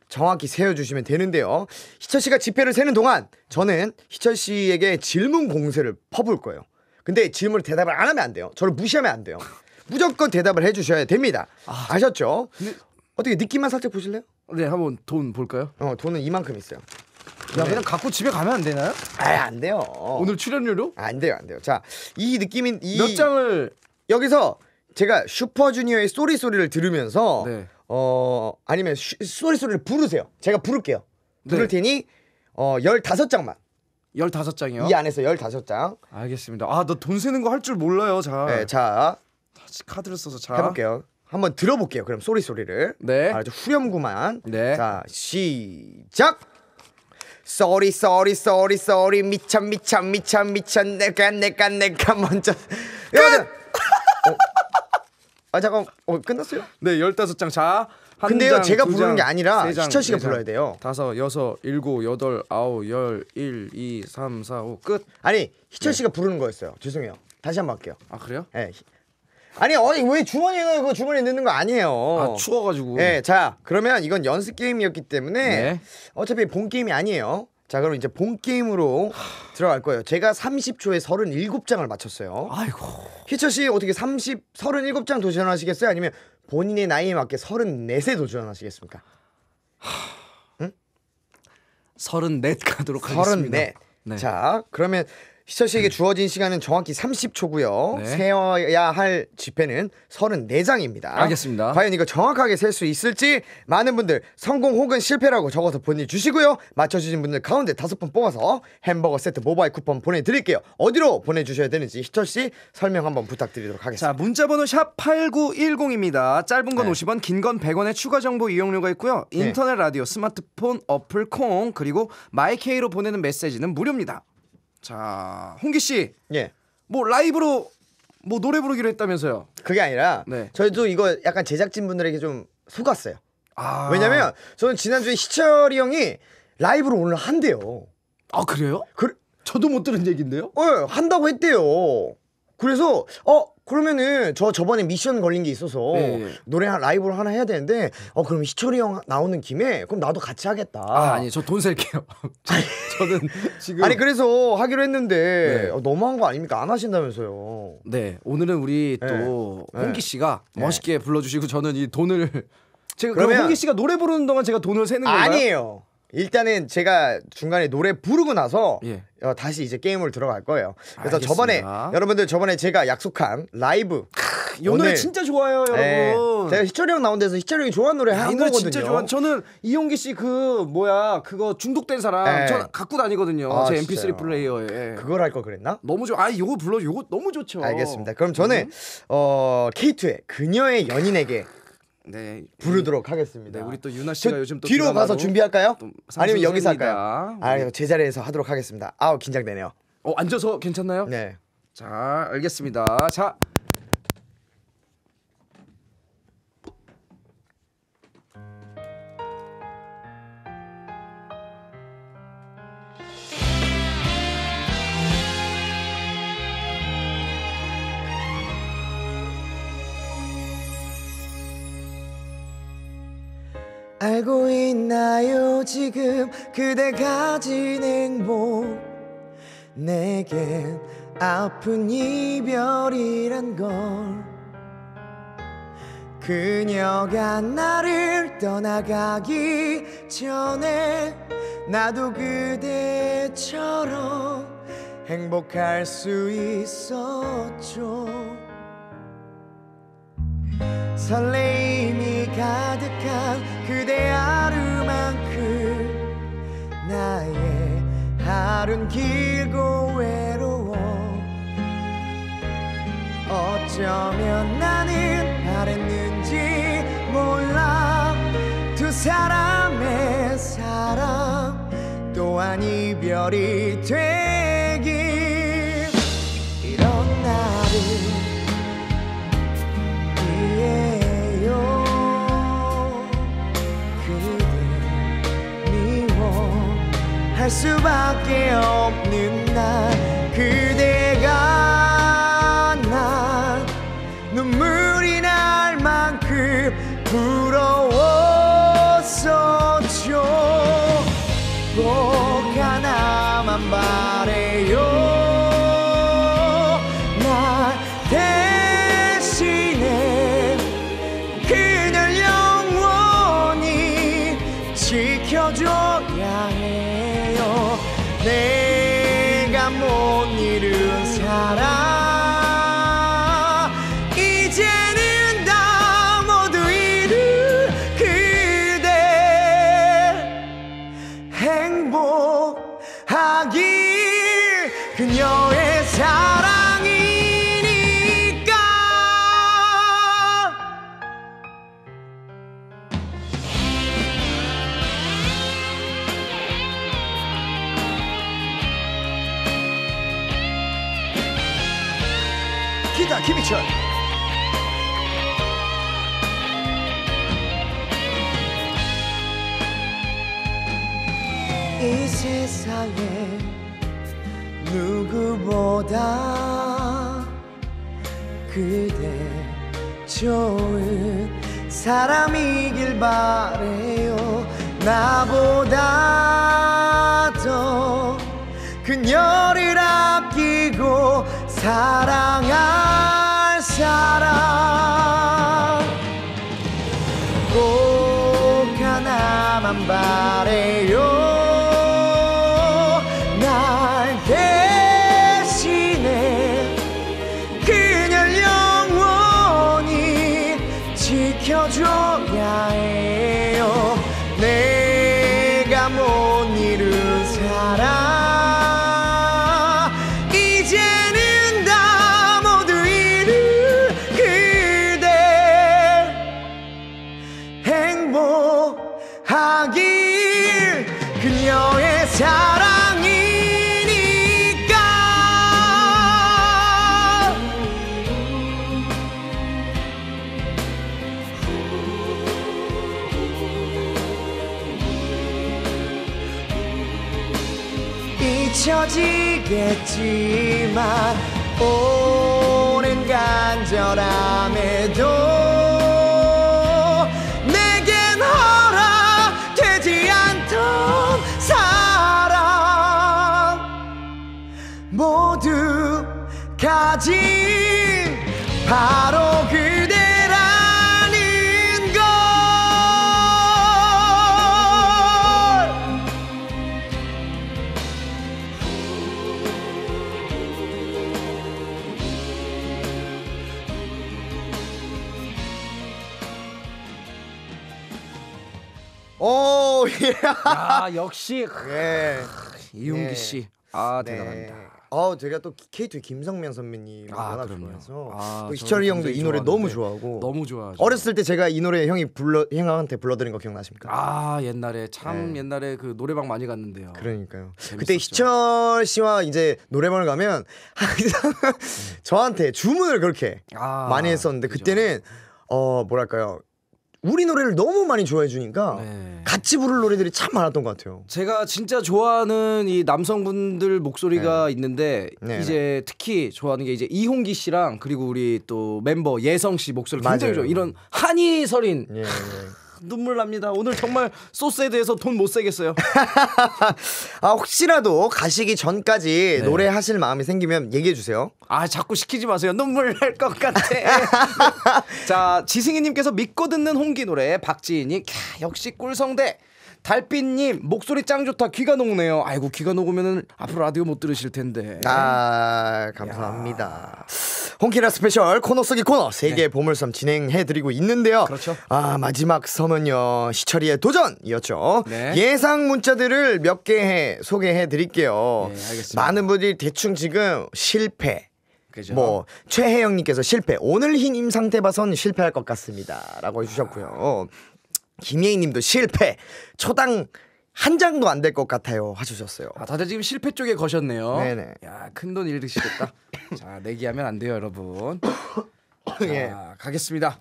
정확히 세워주시면 되는데요. 희철 씨가 지폐를 세는 동안 저는 희철 씨에게 질문 공세를 퍼볼 거예요. 근데 질문 대답을 안 하면 안 돼요. 저를 무시하면 안 돼요. 무조건 대답을 해주셔야 됩니다. 아, 셨죠 근데... 네. 어떻게 느낌만 살짝 보실래요? 네, 한번 돈 볼까요? 어, 돈은 이만큼 있어요. 야, 그냥 갖고 집에 가면 안 되나요? 아예 안 돼요. 오늘 출연료로? 안 돼요, 안 돼요. 자, 이 느낌인 이몇 장을 여기서 제가 슈퍼주니어의 소리 소리를 들으면서 네. 어 아니면 슈, 쏘리 소리를 부르세요. 제가 부를게요. 네. 부를 테니 어 15장만. 15장이요? 이 안에서 15장. 알겠습니다. 아, 너 돈 세는 거 할 줄 몰라요, 잘. 네, 자. 다시 아, 카드를 써서 잘 해볼게요. 한번 들어볼게요. 그럼 소리 소리를. 네. 아, 주 후렴구만. 네. 자, 시작. 쏘리 쏘리 쏘리 쏘리 미쳐 미쳐 미쳐 미쳐 내가 내가 내가 먼저 끝! 어. 아 잠깐 어 끝났어요? 네 열다섯 장자 근데요 장, 제가 부르는 장, 게 아니라 시철 씨가 네 불러야 돼요. 다섯, 여섯, 일곱, 여덟, 아홉, 열, 일, 이, 삼, 사, 오 끝. 아니 시철 네. 씨가 부르는 거였어요. 죄송해요. 다시 한번 할게요. 아 그래요? 네. 아니 어디 왜 주머니에 넣고 주머니에 넣는 거 아니에요. 아 추워가지고. 네, 자 그러면 이건 연습 게임이었기 때문에 네. 어차피 본 게임이 아니에요. 자 그럼 이제 본 게임으로 들어갈 거예요. 제가 30초에 37장을 맞췄어요. 아이고. 희철 씨 어떻게 30 37장 도전하시겠어요? 아니면 본인의 나이에 맞게 34세 도전하시겠습니까? 응? 34 가도록 하겠습니다. 34. 네. 자 그러면 희철 씨에게 음. 주어진 시간은 정확히 30초고요. 네. 세어야 할 지폐는 34장입니다. 알겠습니다. 과연 이거 정확하게 셀 수 있을지 많은 분들 성공 혹은 실패라고 적어서 보내주시고요. 맞춰주신 분들 가운데 다섯 분 뽑아서 햄버거 세트 모바일 쿠폰 보내드릴게요. 어디로 보내주셔야 되는지 희철 씨 설명 한번 부탁드리도록 하겠습니다. 자 문자번호 샵 8910입니다. 짧은 건 네. 50원, 긴 건 100원의 추가 정보 이용료가 있고요. 네. 인터넷 네. 라디오, 스마트폰 어플 콩 그리고 마이케이로 보내는 메시지는 무료입니다. 자, 홍기 씨. 예. 뭐 라이브로 뭐 노래 부르기로 했다면서요. 그게 아니라 네. 저희도 이거 약간 제작진 분들에게 좀 속았어요. 아. 왜냐면 저는 지난주에 희철이 형이 라이브로 오늘 한대요. 아, 그래요? 그 저도 못 들은 얘기인데요. 어, 한다고 했대요. 그래서 어 그러면은 저 저번에 미션 걸린 게 있어서 네. 노래 한 라이브를 하나 해야 되는데 어 그럼 희철이 형 나오는 김에 그럼 나도 같이 하겠다. 아 아니 저 돈 셀게요. 저, 는 지금 아니 그래서 하기로 했는데 네. 어, 너무한 거 아닙니까? 안 하신다면서요. 네 오늘은 우리 네. 또 네. 홍기 씨가 네. 멋있게 불러주시고 저는 이 돈을 제가 그러면 홍기 씨가 노래 부르는 동안 제가 돈을 세는 거예요? 아니에요. 일단은 제가 중간에 노래 부르고 나서 예. 어, 다시 이제 게임을 들어갈 거예요. 그래서 알겠습니다. 저번에 여러분들 저번에 제가 약속한 라이브 이 노래 진짜 좋아요, 네. 여러분. 제가 희철이 형 나온 데서 희철이 형이 좋아하는 노래 한 거거든요. 진짜 좋아. 저는 이용기 씨 그 뭐야 그거 중독된 사람 네. 갖고 다니거든요. 아, 제 MP3 진짜요. 플레이어에. 그걸 할 걸 그랬나? 너무 좋아. 아 요거 불러 요거 너무 좋죠. 알겠습니다. 그럼 저는 음. 어 K2의 그녀의 연인에게 네 부르도록 네. 하겠습니다. 네, 우리 또 유나 씨가 요즘 또 뒤로 가서 준비할까요? 아니면 여기서 할까요? 네. 아니요 제자리에서 하도록 하겠습니다. 아우 긴장되네요. 어 앉아서 괜찮나요? 네. 자 알겠습니다. 자 알고 있나요 지금 그대 가진 행복 내겐 아픈 이별이란 걸 그녀가 나를 떠나가기 전에 나도 그대처럼 행복할 수 있었죠 설레임이 가득한 그대 하루만큼 나의 하루는 길고 외로워 어쩌면 나는 바랬는지 몰라 두 사람의 사랑 또한 이별이 돼 수밖에 없는 나 그. 기자 김희철 이 세상에 누구보다 그대 좋은 사람이길 바래요 나보다 더 그녀를 아끼고 사랑할 사람 꼭 하나만 바래요 모겠지만 오랜 간절함 아 역시 예. 이용기 예. 씨. 아 네. 대단합니다. 아, 제가 또 K2 김성면 선배님 아, 워낙 그럼요. 좋아해서 아, 희철이 형도 이 노래 너무 좋아하고 너무 좋아하죠. 어렸을 때 제가 이 노래 형이 불러 형한테 불러드린 거 기억나십니까? 아 옛날에 참 네. 옛날에 그 노래방 많이 갔는데요. 그러니까요. 재밌었죠. 그때 희철 씨와 이제 노래방을 가면 항상 저한테 주문을 그렇게 아, 많이 했었는데 그죠. 그때는 어 뭐랄까요 우리 노래를 너무 많이 좋아해 주니까 네. 같이 부를 노래들이 참 많았던 것 같아요. 제가 진짜 좋아하는 이 남성분들 목소리가 네. 있는데 네, 네. 이제 특히 좋아하는 게 이제 이홍기 씨랑 그리고 우리 또 멤버 예성 씨 목소리 굉장히 좋아. 이런 한이 서린 예, 예. 눈물 납니다. 오늘 정말 소스에 대해서 돈못 세겠어요. 아 혹시라도 가시기 전까지 네. 노래 하실 마음이 생기면 얘기해 주세요. 아 자꾸 시키지 마세요. 눈물 날 것 같아. 자 지승희님께서 믿고 듣는 홍기 노래 박지인이 역시 꿀성대. 달빛님 목소리 짱 좋다 귀가 녹네요. 아이고 귀가 녹으면 앞으로 라디오 못 들으실 텐데. 아 감사합니다. 야. 홍키라 스페셜 코너 속의 코너 세계의 네. 보물섬 진행해드리고 있는데요. 그렇죠. 아 마지막 섬은요 시철이의 도전이었죠. 네. 예상 문자들을 몇 개 소개해드릴게요. 네, 알겠습니다. 많은 분들이 대충 지금 실패. 그죠? 뭐 최혜영님께서 실패 오늘 흰임 상태 봐선 실패할 것 같습니다라고 해주셨고요. 아... 김예희님도 실패 초당 한 장도 안 될 것 같아요 하주셨어요. 아, 다들 지금 실패 쪽에 거셨네요. 네네. 야, 큰 돈 잃으시겠다. 자, 내기하면 안 돼요, 여러분. 예. 자, 예. 가겠습니다.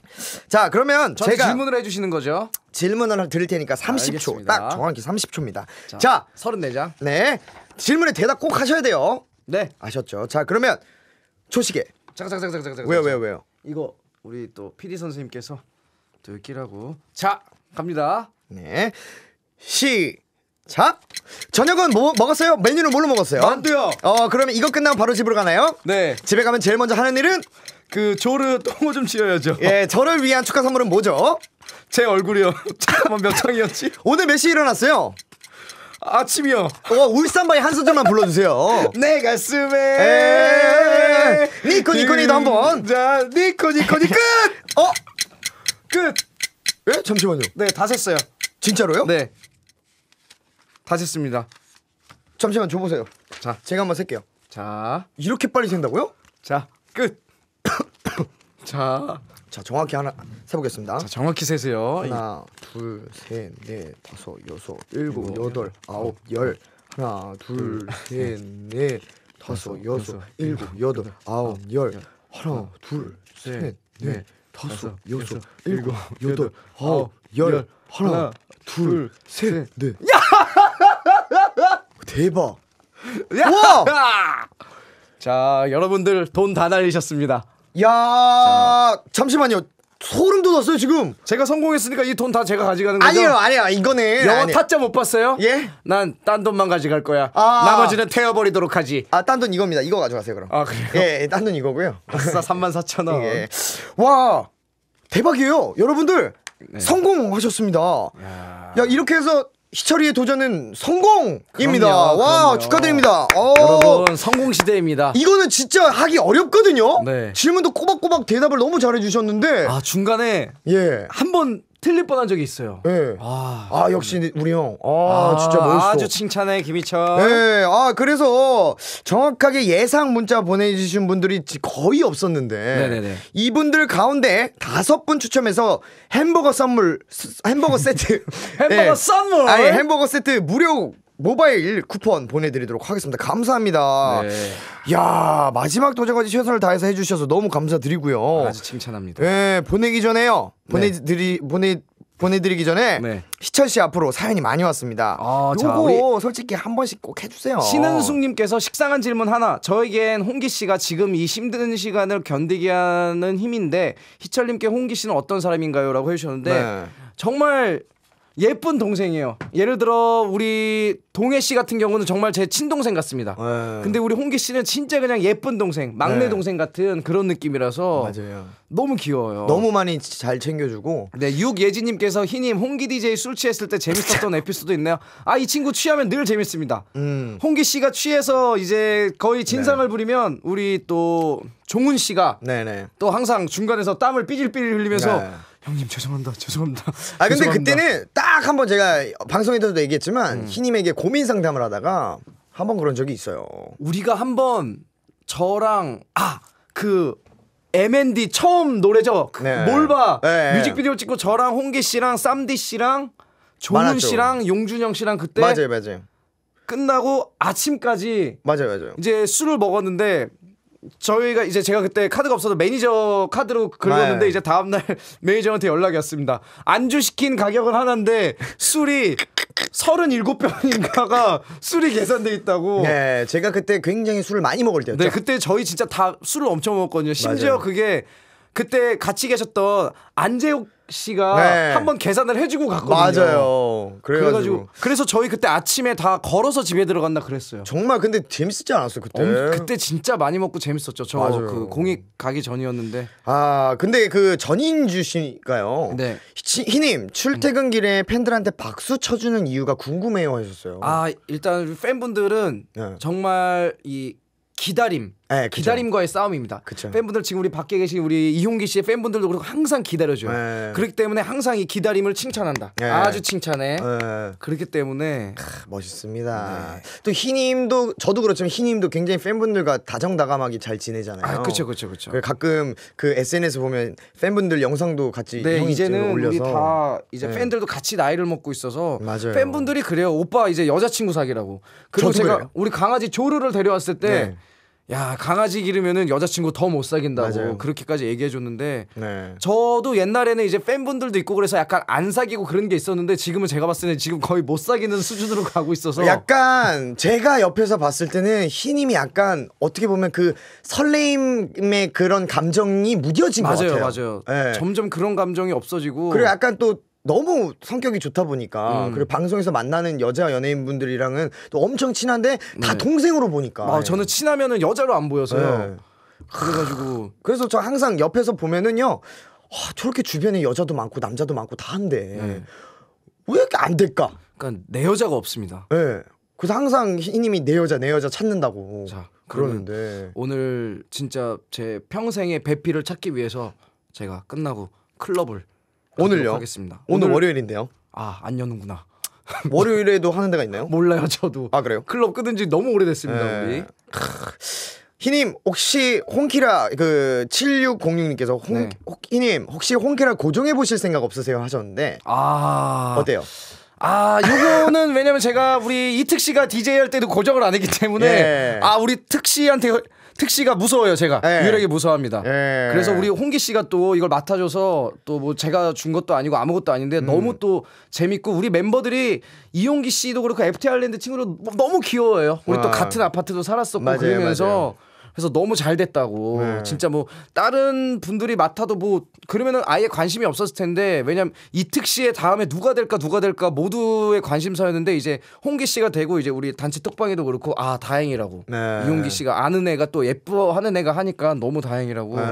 자, 그러면 제가 질문을 해주시는 거죠. 질문을 드릴 테니까 30초. 알겠습니다. 딱 정확히 30초입니다. 자, 자, 34장. 네. 질문에 대답 꼭 하셔야 돼요. 네. 아셨죠? 자, 그러면 초시계. 잠깐, 잠깐, 잠깐, 잠깐. 왜요, 왜요, 왜요? 이거 우리 또 PD 선생님께서 들기라고. 자, 갑니다. 네. 시 자, 저녁은 뭐 먹었어요? 메뉴는 뭘로 먹었어요? 만두요. 어, 그러면 이거 끝나면 바로 집으로 가나요? 네. 집에 가면 제일 먼저 하는 일은 그 조르 똥어 좀 지어야죠. 예, 저를 위한 축하 선물은 뭐죠? 제 얼굴이요. 잠깐만 몇 장이었지? 오늘 몇 시에 일어났어요? 아침이요. 어, 울산바의 한 소절만 불러주세요. 내 가슴에 니코 니코니도 그 한번. 자, 니코 니코니 끝. 어, 끝. 예? 잠시만요. 네, 다 샜어요. 진짜로요? 네. 다 샜습니다. 잠시만 줘 보세요. 자, 제가 한번 셀게요. 자, 이렇게 빨리 센다고요? 자, 끝. 자, 자 정확히 하나 세보겠습니다. 자, 정확히 세세요. 하나, 둘, 셋, 넷, 다섯, 여섯, 일곱, 여덟, 아홉, 열. 하나, 둘, 셋, 넷, 다섯, 여섯, 일곱, 여덟, 아홉, 열. 하나, 둘, 셋, 넷, 다섯, 여섯, 일곱, 여덟, 아홉, 열. 하나, 둘, 셋, 넷. 야! 대박. 와! 자, 여러분들 돈 다 날리셨습니다. 야, 자. 잠시만요. 소름 돋았어요 지금. 제가 성공했으니까 이 돈 다 제가 가져가는 거죠? 아니에요, 아니에요. 이거는 영어 타짜 못 봤어요? 예? 난 딴 돈만 가져갈 거야. 아. 나머지는 태워버리도록 하지. 아, 딴 돈 이겁니다. 이거 가져가세요 그럼. 아 그래요? 예, 예 딴돈 이거고요. 아싸, 3만 4천 원. 예. 와, 대박이에요, 여러분들. 네. 성공하셨습니다. 야. 야. 이렇게 해서 희철이의 도전은 성공입니다. 그럼요, 와 그럼요. 축하드립니다. 어. 여러분 성공 시대입니다. 이거는 진짜 하기 어렵거든요. 네. 질문도 꼬박꼬박 대답을 너무 잘해주셨는데 아 중간에 예. 한번 틀릴 뻔한 적이 있어요. 네. 아, 아 역시 우리 형. 아, 아 진짜 멋있어. 아주 칭찬해 김희철. 네. 아 그래서 정확하게 예상 문자 보내주신 분들이 거의 없었는데 네네네. 이분들 가운데 다섯 분 추첨해서 햄버거 선물 햄버거 세트 햄버거 네. 선물. 아니 햄버거 세트 무료 모바일 쿠폰 보내드리도록 하겠습니다. 감사합니다. 네. 야 마지막 도전까지 최선을 다해서 해주셔서 너무 감사드리고요. 아주 칭찬합니다. 네, 보내기 전에요. 네. 보내드리 네. 보내 보내드리기 전에 네. 희철 씨 앞으로 사연이 많이 왔습니다. 아, 요거 자, 솔직히 한 번씩 꼭 해주세요. 신은숙님께서 식상한 질문 하나. 저에겐 홍기 씨가 지금 이 힘든 시간을 견디게 하는 힘인데 희철님께 홍기 씨는 어떤 사람인가요?라고 해주셨는데 네. 정말 예쁜 동생이에요. 예를 들어 우리 동해 씨 같은 경우는 정말 제 친동생 같습니다. 네. 근데 우리 홍기 씨는 진짜 그냥 예쁜 동생, 막내 네. 동생 같은 그런 느낌이라서 맞아요. 너무 귀여워요. 너무 많이 잘 챙겨주고. 네, 육예진님께서 희님 홍기 DJ 술 취했을 때 재밌었던 에피소드 있네요아 이 친구 취하면 늘 재밌습니다. 음. 홍기 씨가 취해서 이제 거의 네. 진상을 네. 부리면 우리 또 종훈 씨가 또 항상 중간에서 땀을 삐질삐질 흘리면서. 네. 형님 죄송합니다 죄송합니다 아 근데 죄송합니다. 그때는 딱 한 번 제가 방송에서도 얘기했지만 음. 희님에게 고민 상담을 하다가 한번 그런 적이 있어요 우리가 한번 저랑 아 그 M&D n 처음 노래죠 그 네. 뭘봐 네. 뮤직비디오 찍고 저랑 홍기 씨랑 쌈디 씨랑 조문 씨랑 용준영 씨랑 그때 맞아요 맞아요 끝나고 아침까지 맞아요 맞아요 이제 술을 먹었는데 저희가 이제 제가 그때 카드가 없어서 매니저 카드로 긁었는데 네. 이제 다음날 매니저한테 연락이 왔습니다. 안주시킨 가격은 하나인데 술이 37병인가가 술이 계산돼 있다고. 네, 제가 그때 굉장히 술을 많이 먹을 때였죠. 네, 그때 저희 진짜 다 술을 엄청 먹었거든요. 심지어 맞아요. 그게 그때 같이 계셨던 안재욱 씨가 네. 한번 계산을 해주고 갔거든요. 맞아요. 그래가지고. 그래가지고. 그래서 저희 그때 아침에 다 걸어서 집에 들어갔나 그랬어요. 정말 근데 재밌었지 않았어요 그때. 엄- 그때 진짜 많이 먹고 재밌었죠. 저맞그 공익 가기 전이었는데. 아 근데 그 전인주 씨가요. 네. 희님 출퇴근 길에 팬들한테 박수 쳐주는 이유가 궁금해요 하셨어요. 아 일단 팬분들은 네. 정말 이 기다림 네, 예, 기다림과의 싸움입니다. 그쵸. 팬분들 지금 우리 밖에 계신 우리 이홍기 씨의 팬분들도 그렇고 항상 기다려줘요. 네. 그렇기 때문에 항상 이 기다림을 칭찬한다. 네. 아주 칭찬해. 그렇기 때문에 크, 멋있습니다. 네. 또 희님도 저도 그렇지만 희님도 굉장히 팬분들과 다정다감하게 잘 지내잖아요. 아, 그렇죠, 그렇죠, 그렇죠. 가끔 그 SNS 보면 팬분들 영상도 같이 네, 이제는 올려서. 우리 다 이제 팬들도 같이 나이를 먹고 있어서 맞아요. 팬분들이 그래요. 오빠 이제 여자친구 사귀라고. 그리고 제가 그래요. 우리 강아지 조르를 데려왔을 때. 네. 야 강아지 기르면은 여자친구 더 못 사귄다고 맞아요. 그렇게까지 얘기해줬는데 네. 저도 옛날에는 이제 팬분들도 있고 그래서 약간 안 사귀고 그런 게 있었는데 지금은 제가 봤을 때는 지금 거의 못 사귀는 수준으로 가고 있어서 약간 제가 옆에서 봤을 때는 희님이 약간 어떻게 보면 그 설레임의 그런 감정이 무뎌진 맞아요, 것 같아요 맞아요 맞아요 네. 점점 그런 감정이 없어지고 그리고 약간 또 너무 성격이 좋다 보니까 음. 그리고 방송에서 만나는 여자 연예인분들이랑은 또 엄청 친한데 다 네. 동생으로 보니까 아, 저는 친하면은 여자로 안 보여서요 네. 그래가지고 그래서 저 항상 옆에서 보면은요 아, 저렇게 주변에 여자도 많고 남자도 많고 다 한데 네. 왜 이렇게 안 될까 그러니까 내 여자가 없습니다 예 네. 그래서 항상 희님이 내 여자 내 여자 찾는다고 자 그러는데 오늘 진짜 제 평생의 배피를 찾기 위해서 제가 끝나고 클럽을 오늘요? 하겠습니다. 오늘, 오늘 월요일인데요. 아, 안 여는구나. 월요일에도 하는 데가 있나요? 몰라요, 저도. 아, 그래요? 클럽 끄는 지 너무 오래됐습니다, 네. 우리. 희님 혹시 홍키라 그 7606님께서 홍, 네. 혹, 희님 혹시 홍키라 고정해 보실 생각 없으세요 하셨는데 아 어때요? 아, 요거는 왜냐면 제가 우리 이특 씨가 DJ 할 때도 고정을 안 했기 때문에 예. 아, 우리 특 씨한테 특시가 무서워요 제가 예. 유일하게 무서워합니다. 예. 그래서 우리 홍기 씨가 또 이걸 맡아줘서 또 뭐 제가 준 것도 아니고 아무것도 아닌데 음. 너무 또 재밌고 우리 멤버들이 이용기 씨도 그렇고 FT 아일랜드 친구로 너무 귀여워요. 우리 와. 또 아. 같은 아파트도 살았었고 맞아요, 그러면서. 맞아요. 그래서 너무 잘 됐다고 네. 진짜 뭐 다른 분들이 맡아도 뭐 그러면은 아예 관심이 없었을 텐데 왜냐면 이특 씨의 다음에 누가 될까 누가 될까 모두의 관심사였는데 이제 홍기 씨가 되고 이제 우리 단체 톡방에도 그렇고 아 다행이라고 네. 이용기 씨가 아는 애가 또 예뻐하는 애가 하니까 너무 다행이라고 네.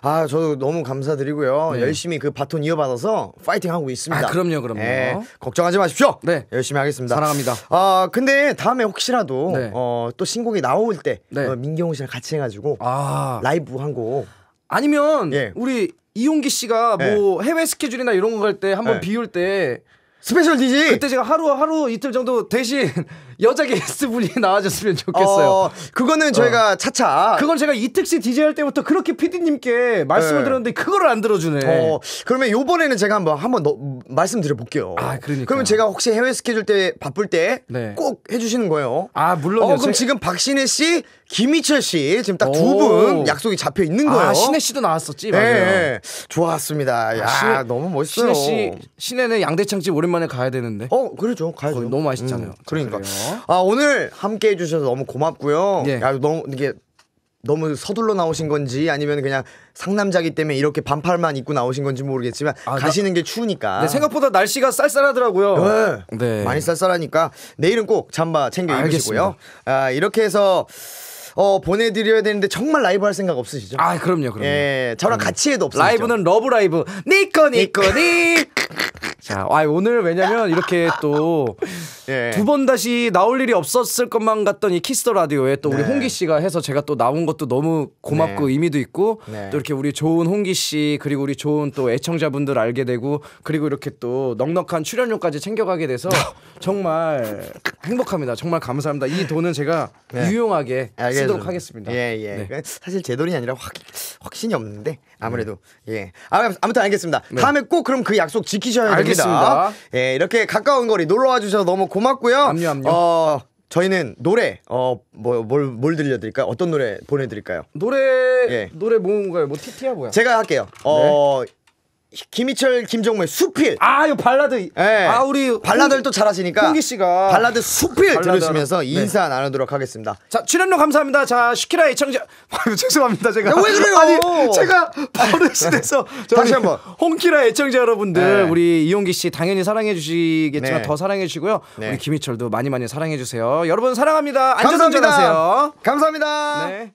아 저도 너무 감사드리고요 네. 열심히 그 바톤 이어받아서 파이팅 하고 아, 있습니다 아, 그럼요 그럼요 예, 걱정하지 마십시오 네 열심히 하겠습니다 사랑합니다 아 근데 다음에 혹시라도 네. 어, 또 신곡이 나올 때 네. 어, 민 김경호 씨랑 같이 해가지고 아. 라이브 한 곡. 아니면 예. 우리 이용기 씨가 뭐 예. 해외 스케줄이나 이런 거 갈 때 한번 예. 비울 때 스페셜 DJ 그때 제가 하루 하루 이틀 정도 대신 여자 게스트 분이 나와줬으면 좋겠어요. 어, 그거는 저희가 어. 차차. 그건 제가 이특 씨 DJ 할 때부터 그렇게 피디님께 말씀을 네. 들었는데 그걸 안 들어주네. 어, 그러면 요번에는 제가 한번 한번 너, 말씀드려 볼게요. 아, 그러니까. 그러면 제가 혹시 해외 스케줄 때 바쁠 때꼭 네. 해주시는 거예요. 아, 물론. 어, 그럼 지금 박신혜 씨, 김희철 씨 지금 딱 두 분 약속이 잡혀 있는 아, 거예요. 아, 신혜 씨도 나왔었지. 네. 맞아요. 좋았습니다. 아, 야, 아, 신혜, 너무 멋있어요. 신혜 씨, 신혜는 양대창 집 오랜만에 가야 되는데. 어, 그러죠. 가야죠. 너무 맛있잖아요. 음, 그러니까. 그래요. 아, 오늘 함께 해주셔서 너무 고맙고요. 예. 아, 너무 이게 너무 서둘러 나오신 건지 아니면 그냥 상남자기 때문에 이렇게 반팔만 입고 나오신 건지 모르겠지만 아, 가시는 나... 게 추우니까 네, 생각보다 날씨가 쌀쌀하더라고요. 네. 네. 많이 쌀쌀하니까 내일은 꼭 잠바 챙겨 입으시고요. 아, 이렇게 해서 어, 보내드려야 되는데 정말 라이브 할 생각 없으시죠? 아 그럼요, 그럼요. 예, 저랑 그럼요. 음. 같이 해도 없어요. 라이브는 러브 라이브 니꺼 니꺼 니. 자, 아, 오늘 왜냐면 이렇게 또 두번 예. 다시 나올 일이 없었을 것만 같던 이 키스터 라디오에 또 우리 네. 홍기 씨가 해서 제가 또 나온 것도 너무 고맙고 네. 의미도 있고 네. 또 이렇게 우리 좋은 홍기 씨 그리고 우리 좋은 또 애청자분들 알게 되고 그리고 이렇게 또 넉넉한 출연료까지 챙겨가게 돼서 정말 행복합니다. 정말 감사합니다. 이 돈은 제가 네. 유용하게 알겠습니다. 쓰도록 하겠습니다. 예, 예. 네. 그러니까 사실 제 돈이 아니라 확, 확신이 없는데 아무래도 예. 아, 아무튼 알겠습니다. 다음에 꼭 그럼 그 약속 지키셔야 됩니다. 알겠습니다. 예, 이렇게 가까운 거리 놀러 와 주셔서 너무 고맙고요. 압류, 압류. 어, 저희는 노래 어뭐뭘뭘 뭘 들려드릴까요? 어떤 노래 보내드릴까요? 노래 예. 노래 뭔가요? 뭐 티티야 뭐야? 제가 할게요. 어 네. 김희철, 김정모의 수필. 아, 이 발라드. 네. 아, 우리 발라드를 또 잘하시니까. 홍기 씨가 발라드 수필 발라드 들으시면서 네. 인사 나누도록 하겠습니다. 자, 출연료 감사합니다. 자, 슈키라 의청자. 아, 죄송합니다. 제가 야, 왜 그래요? 아니, 제가 버릇이 돼서 다시 한번 홍키라 애청자 여러분들, 네. 우리 이용기 씨 당연히 사랑해 주시겠지만 네. 더 사랑해 주시고요. 네. 우리 김희철도 많이 많이 사랑해 주세요. 여러분 사랑합니다. 안전 감사세요 감사합니다.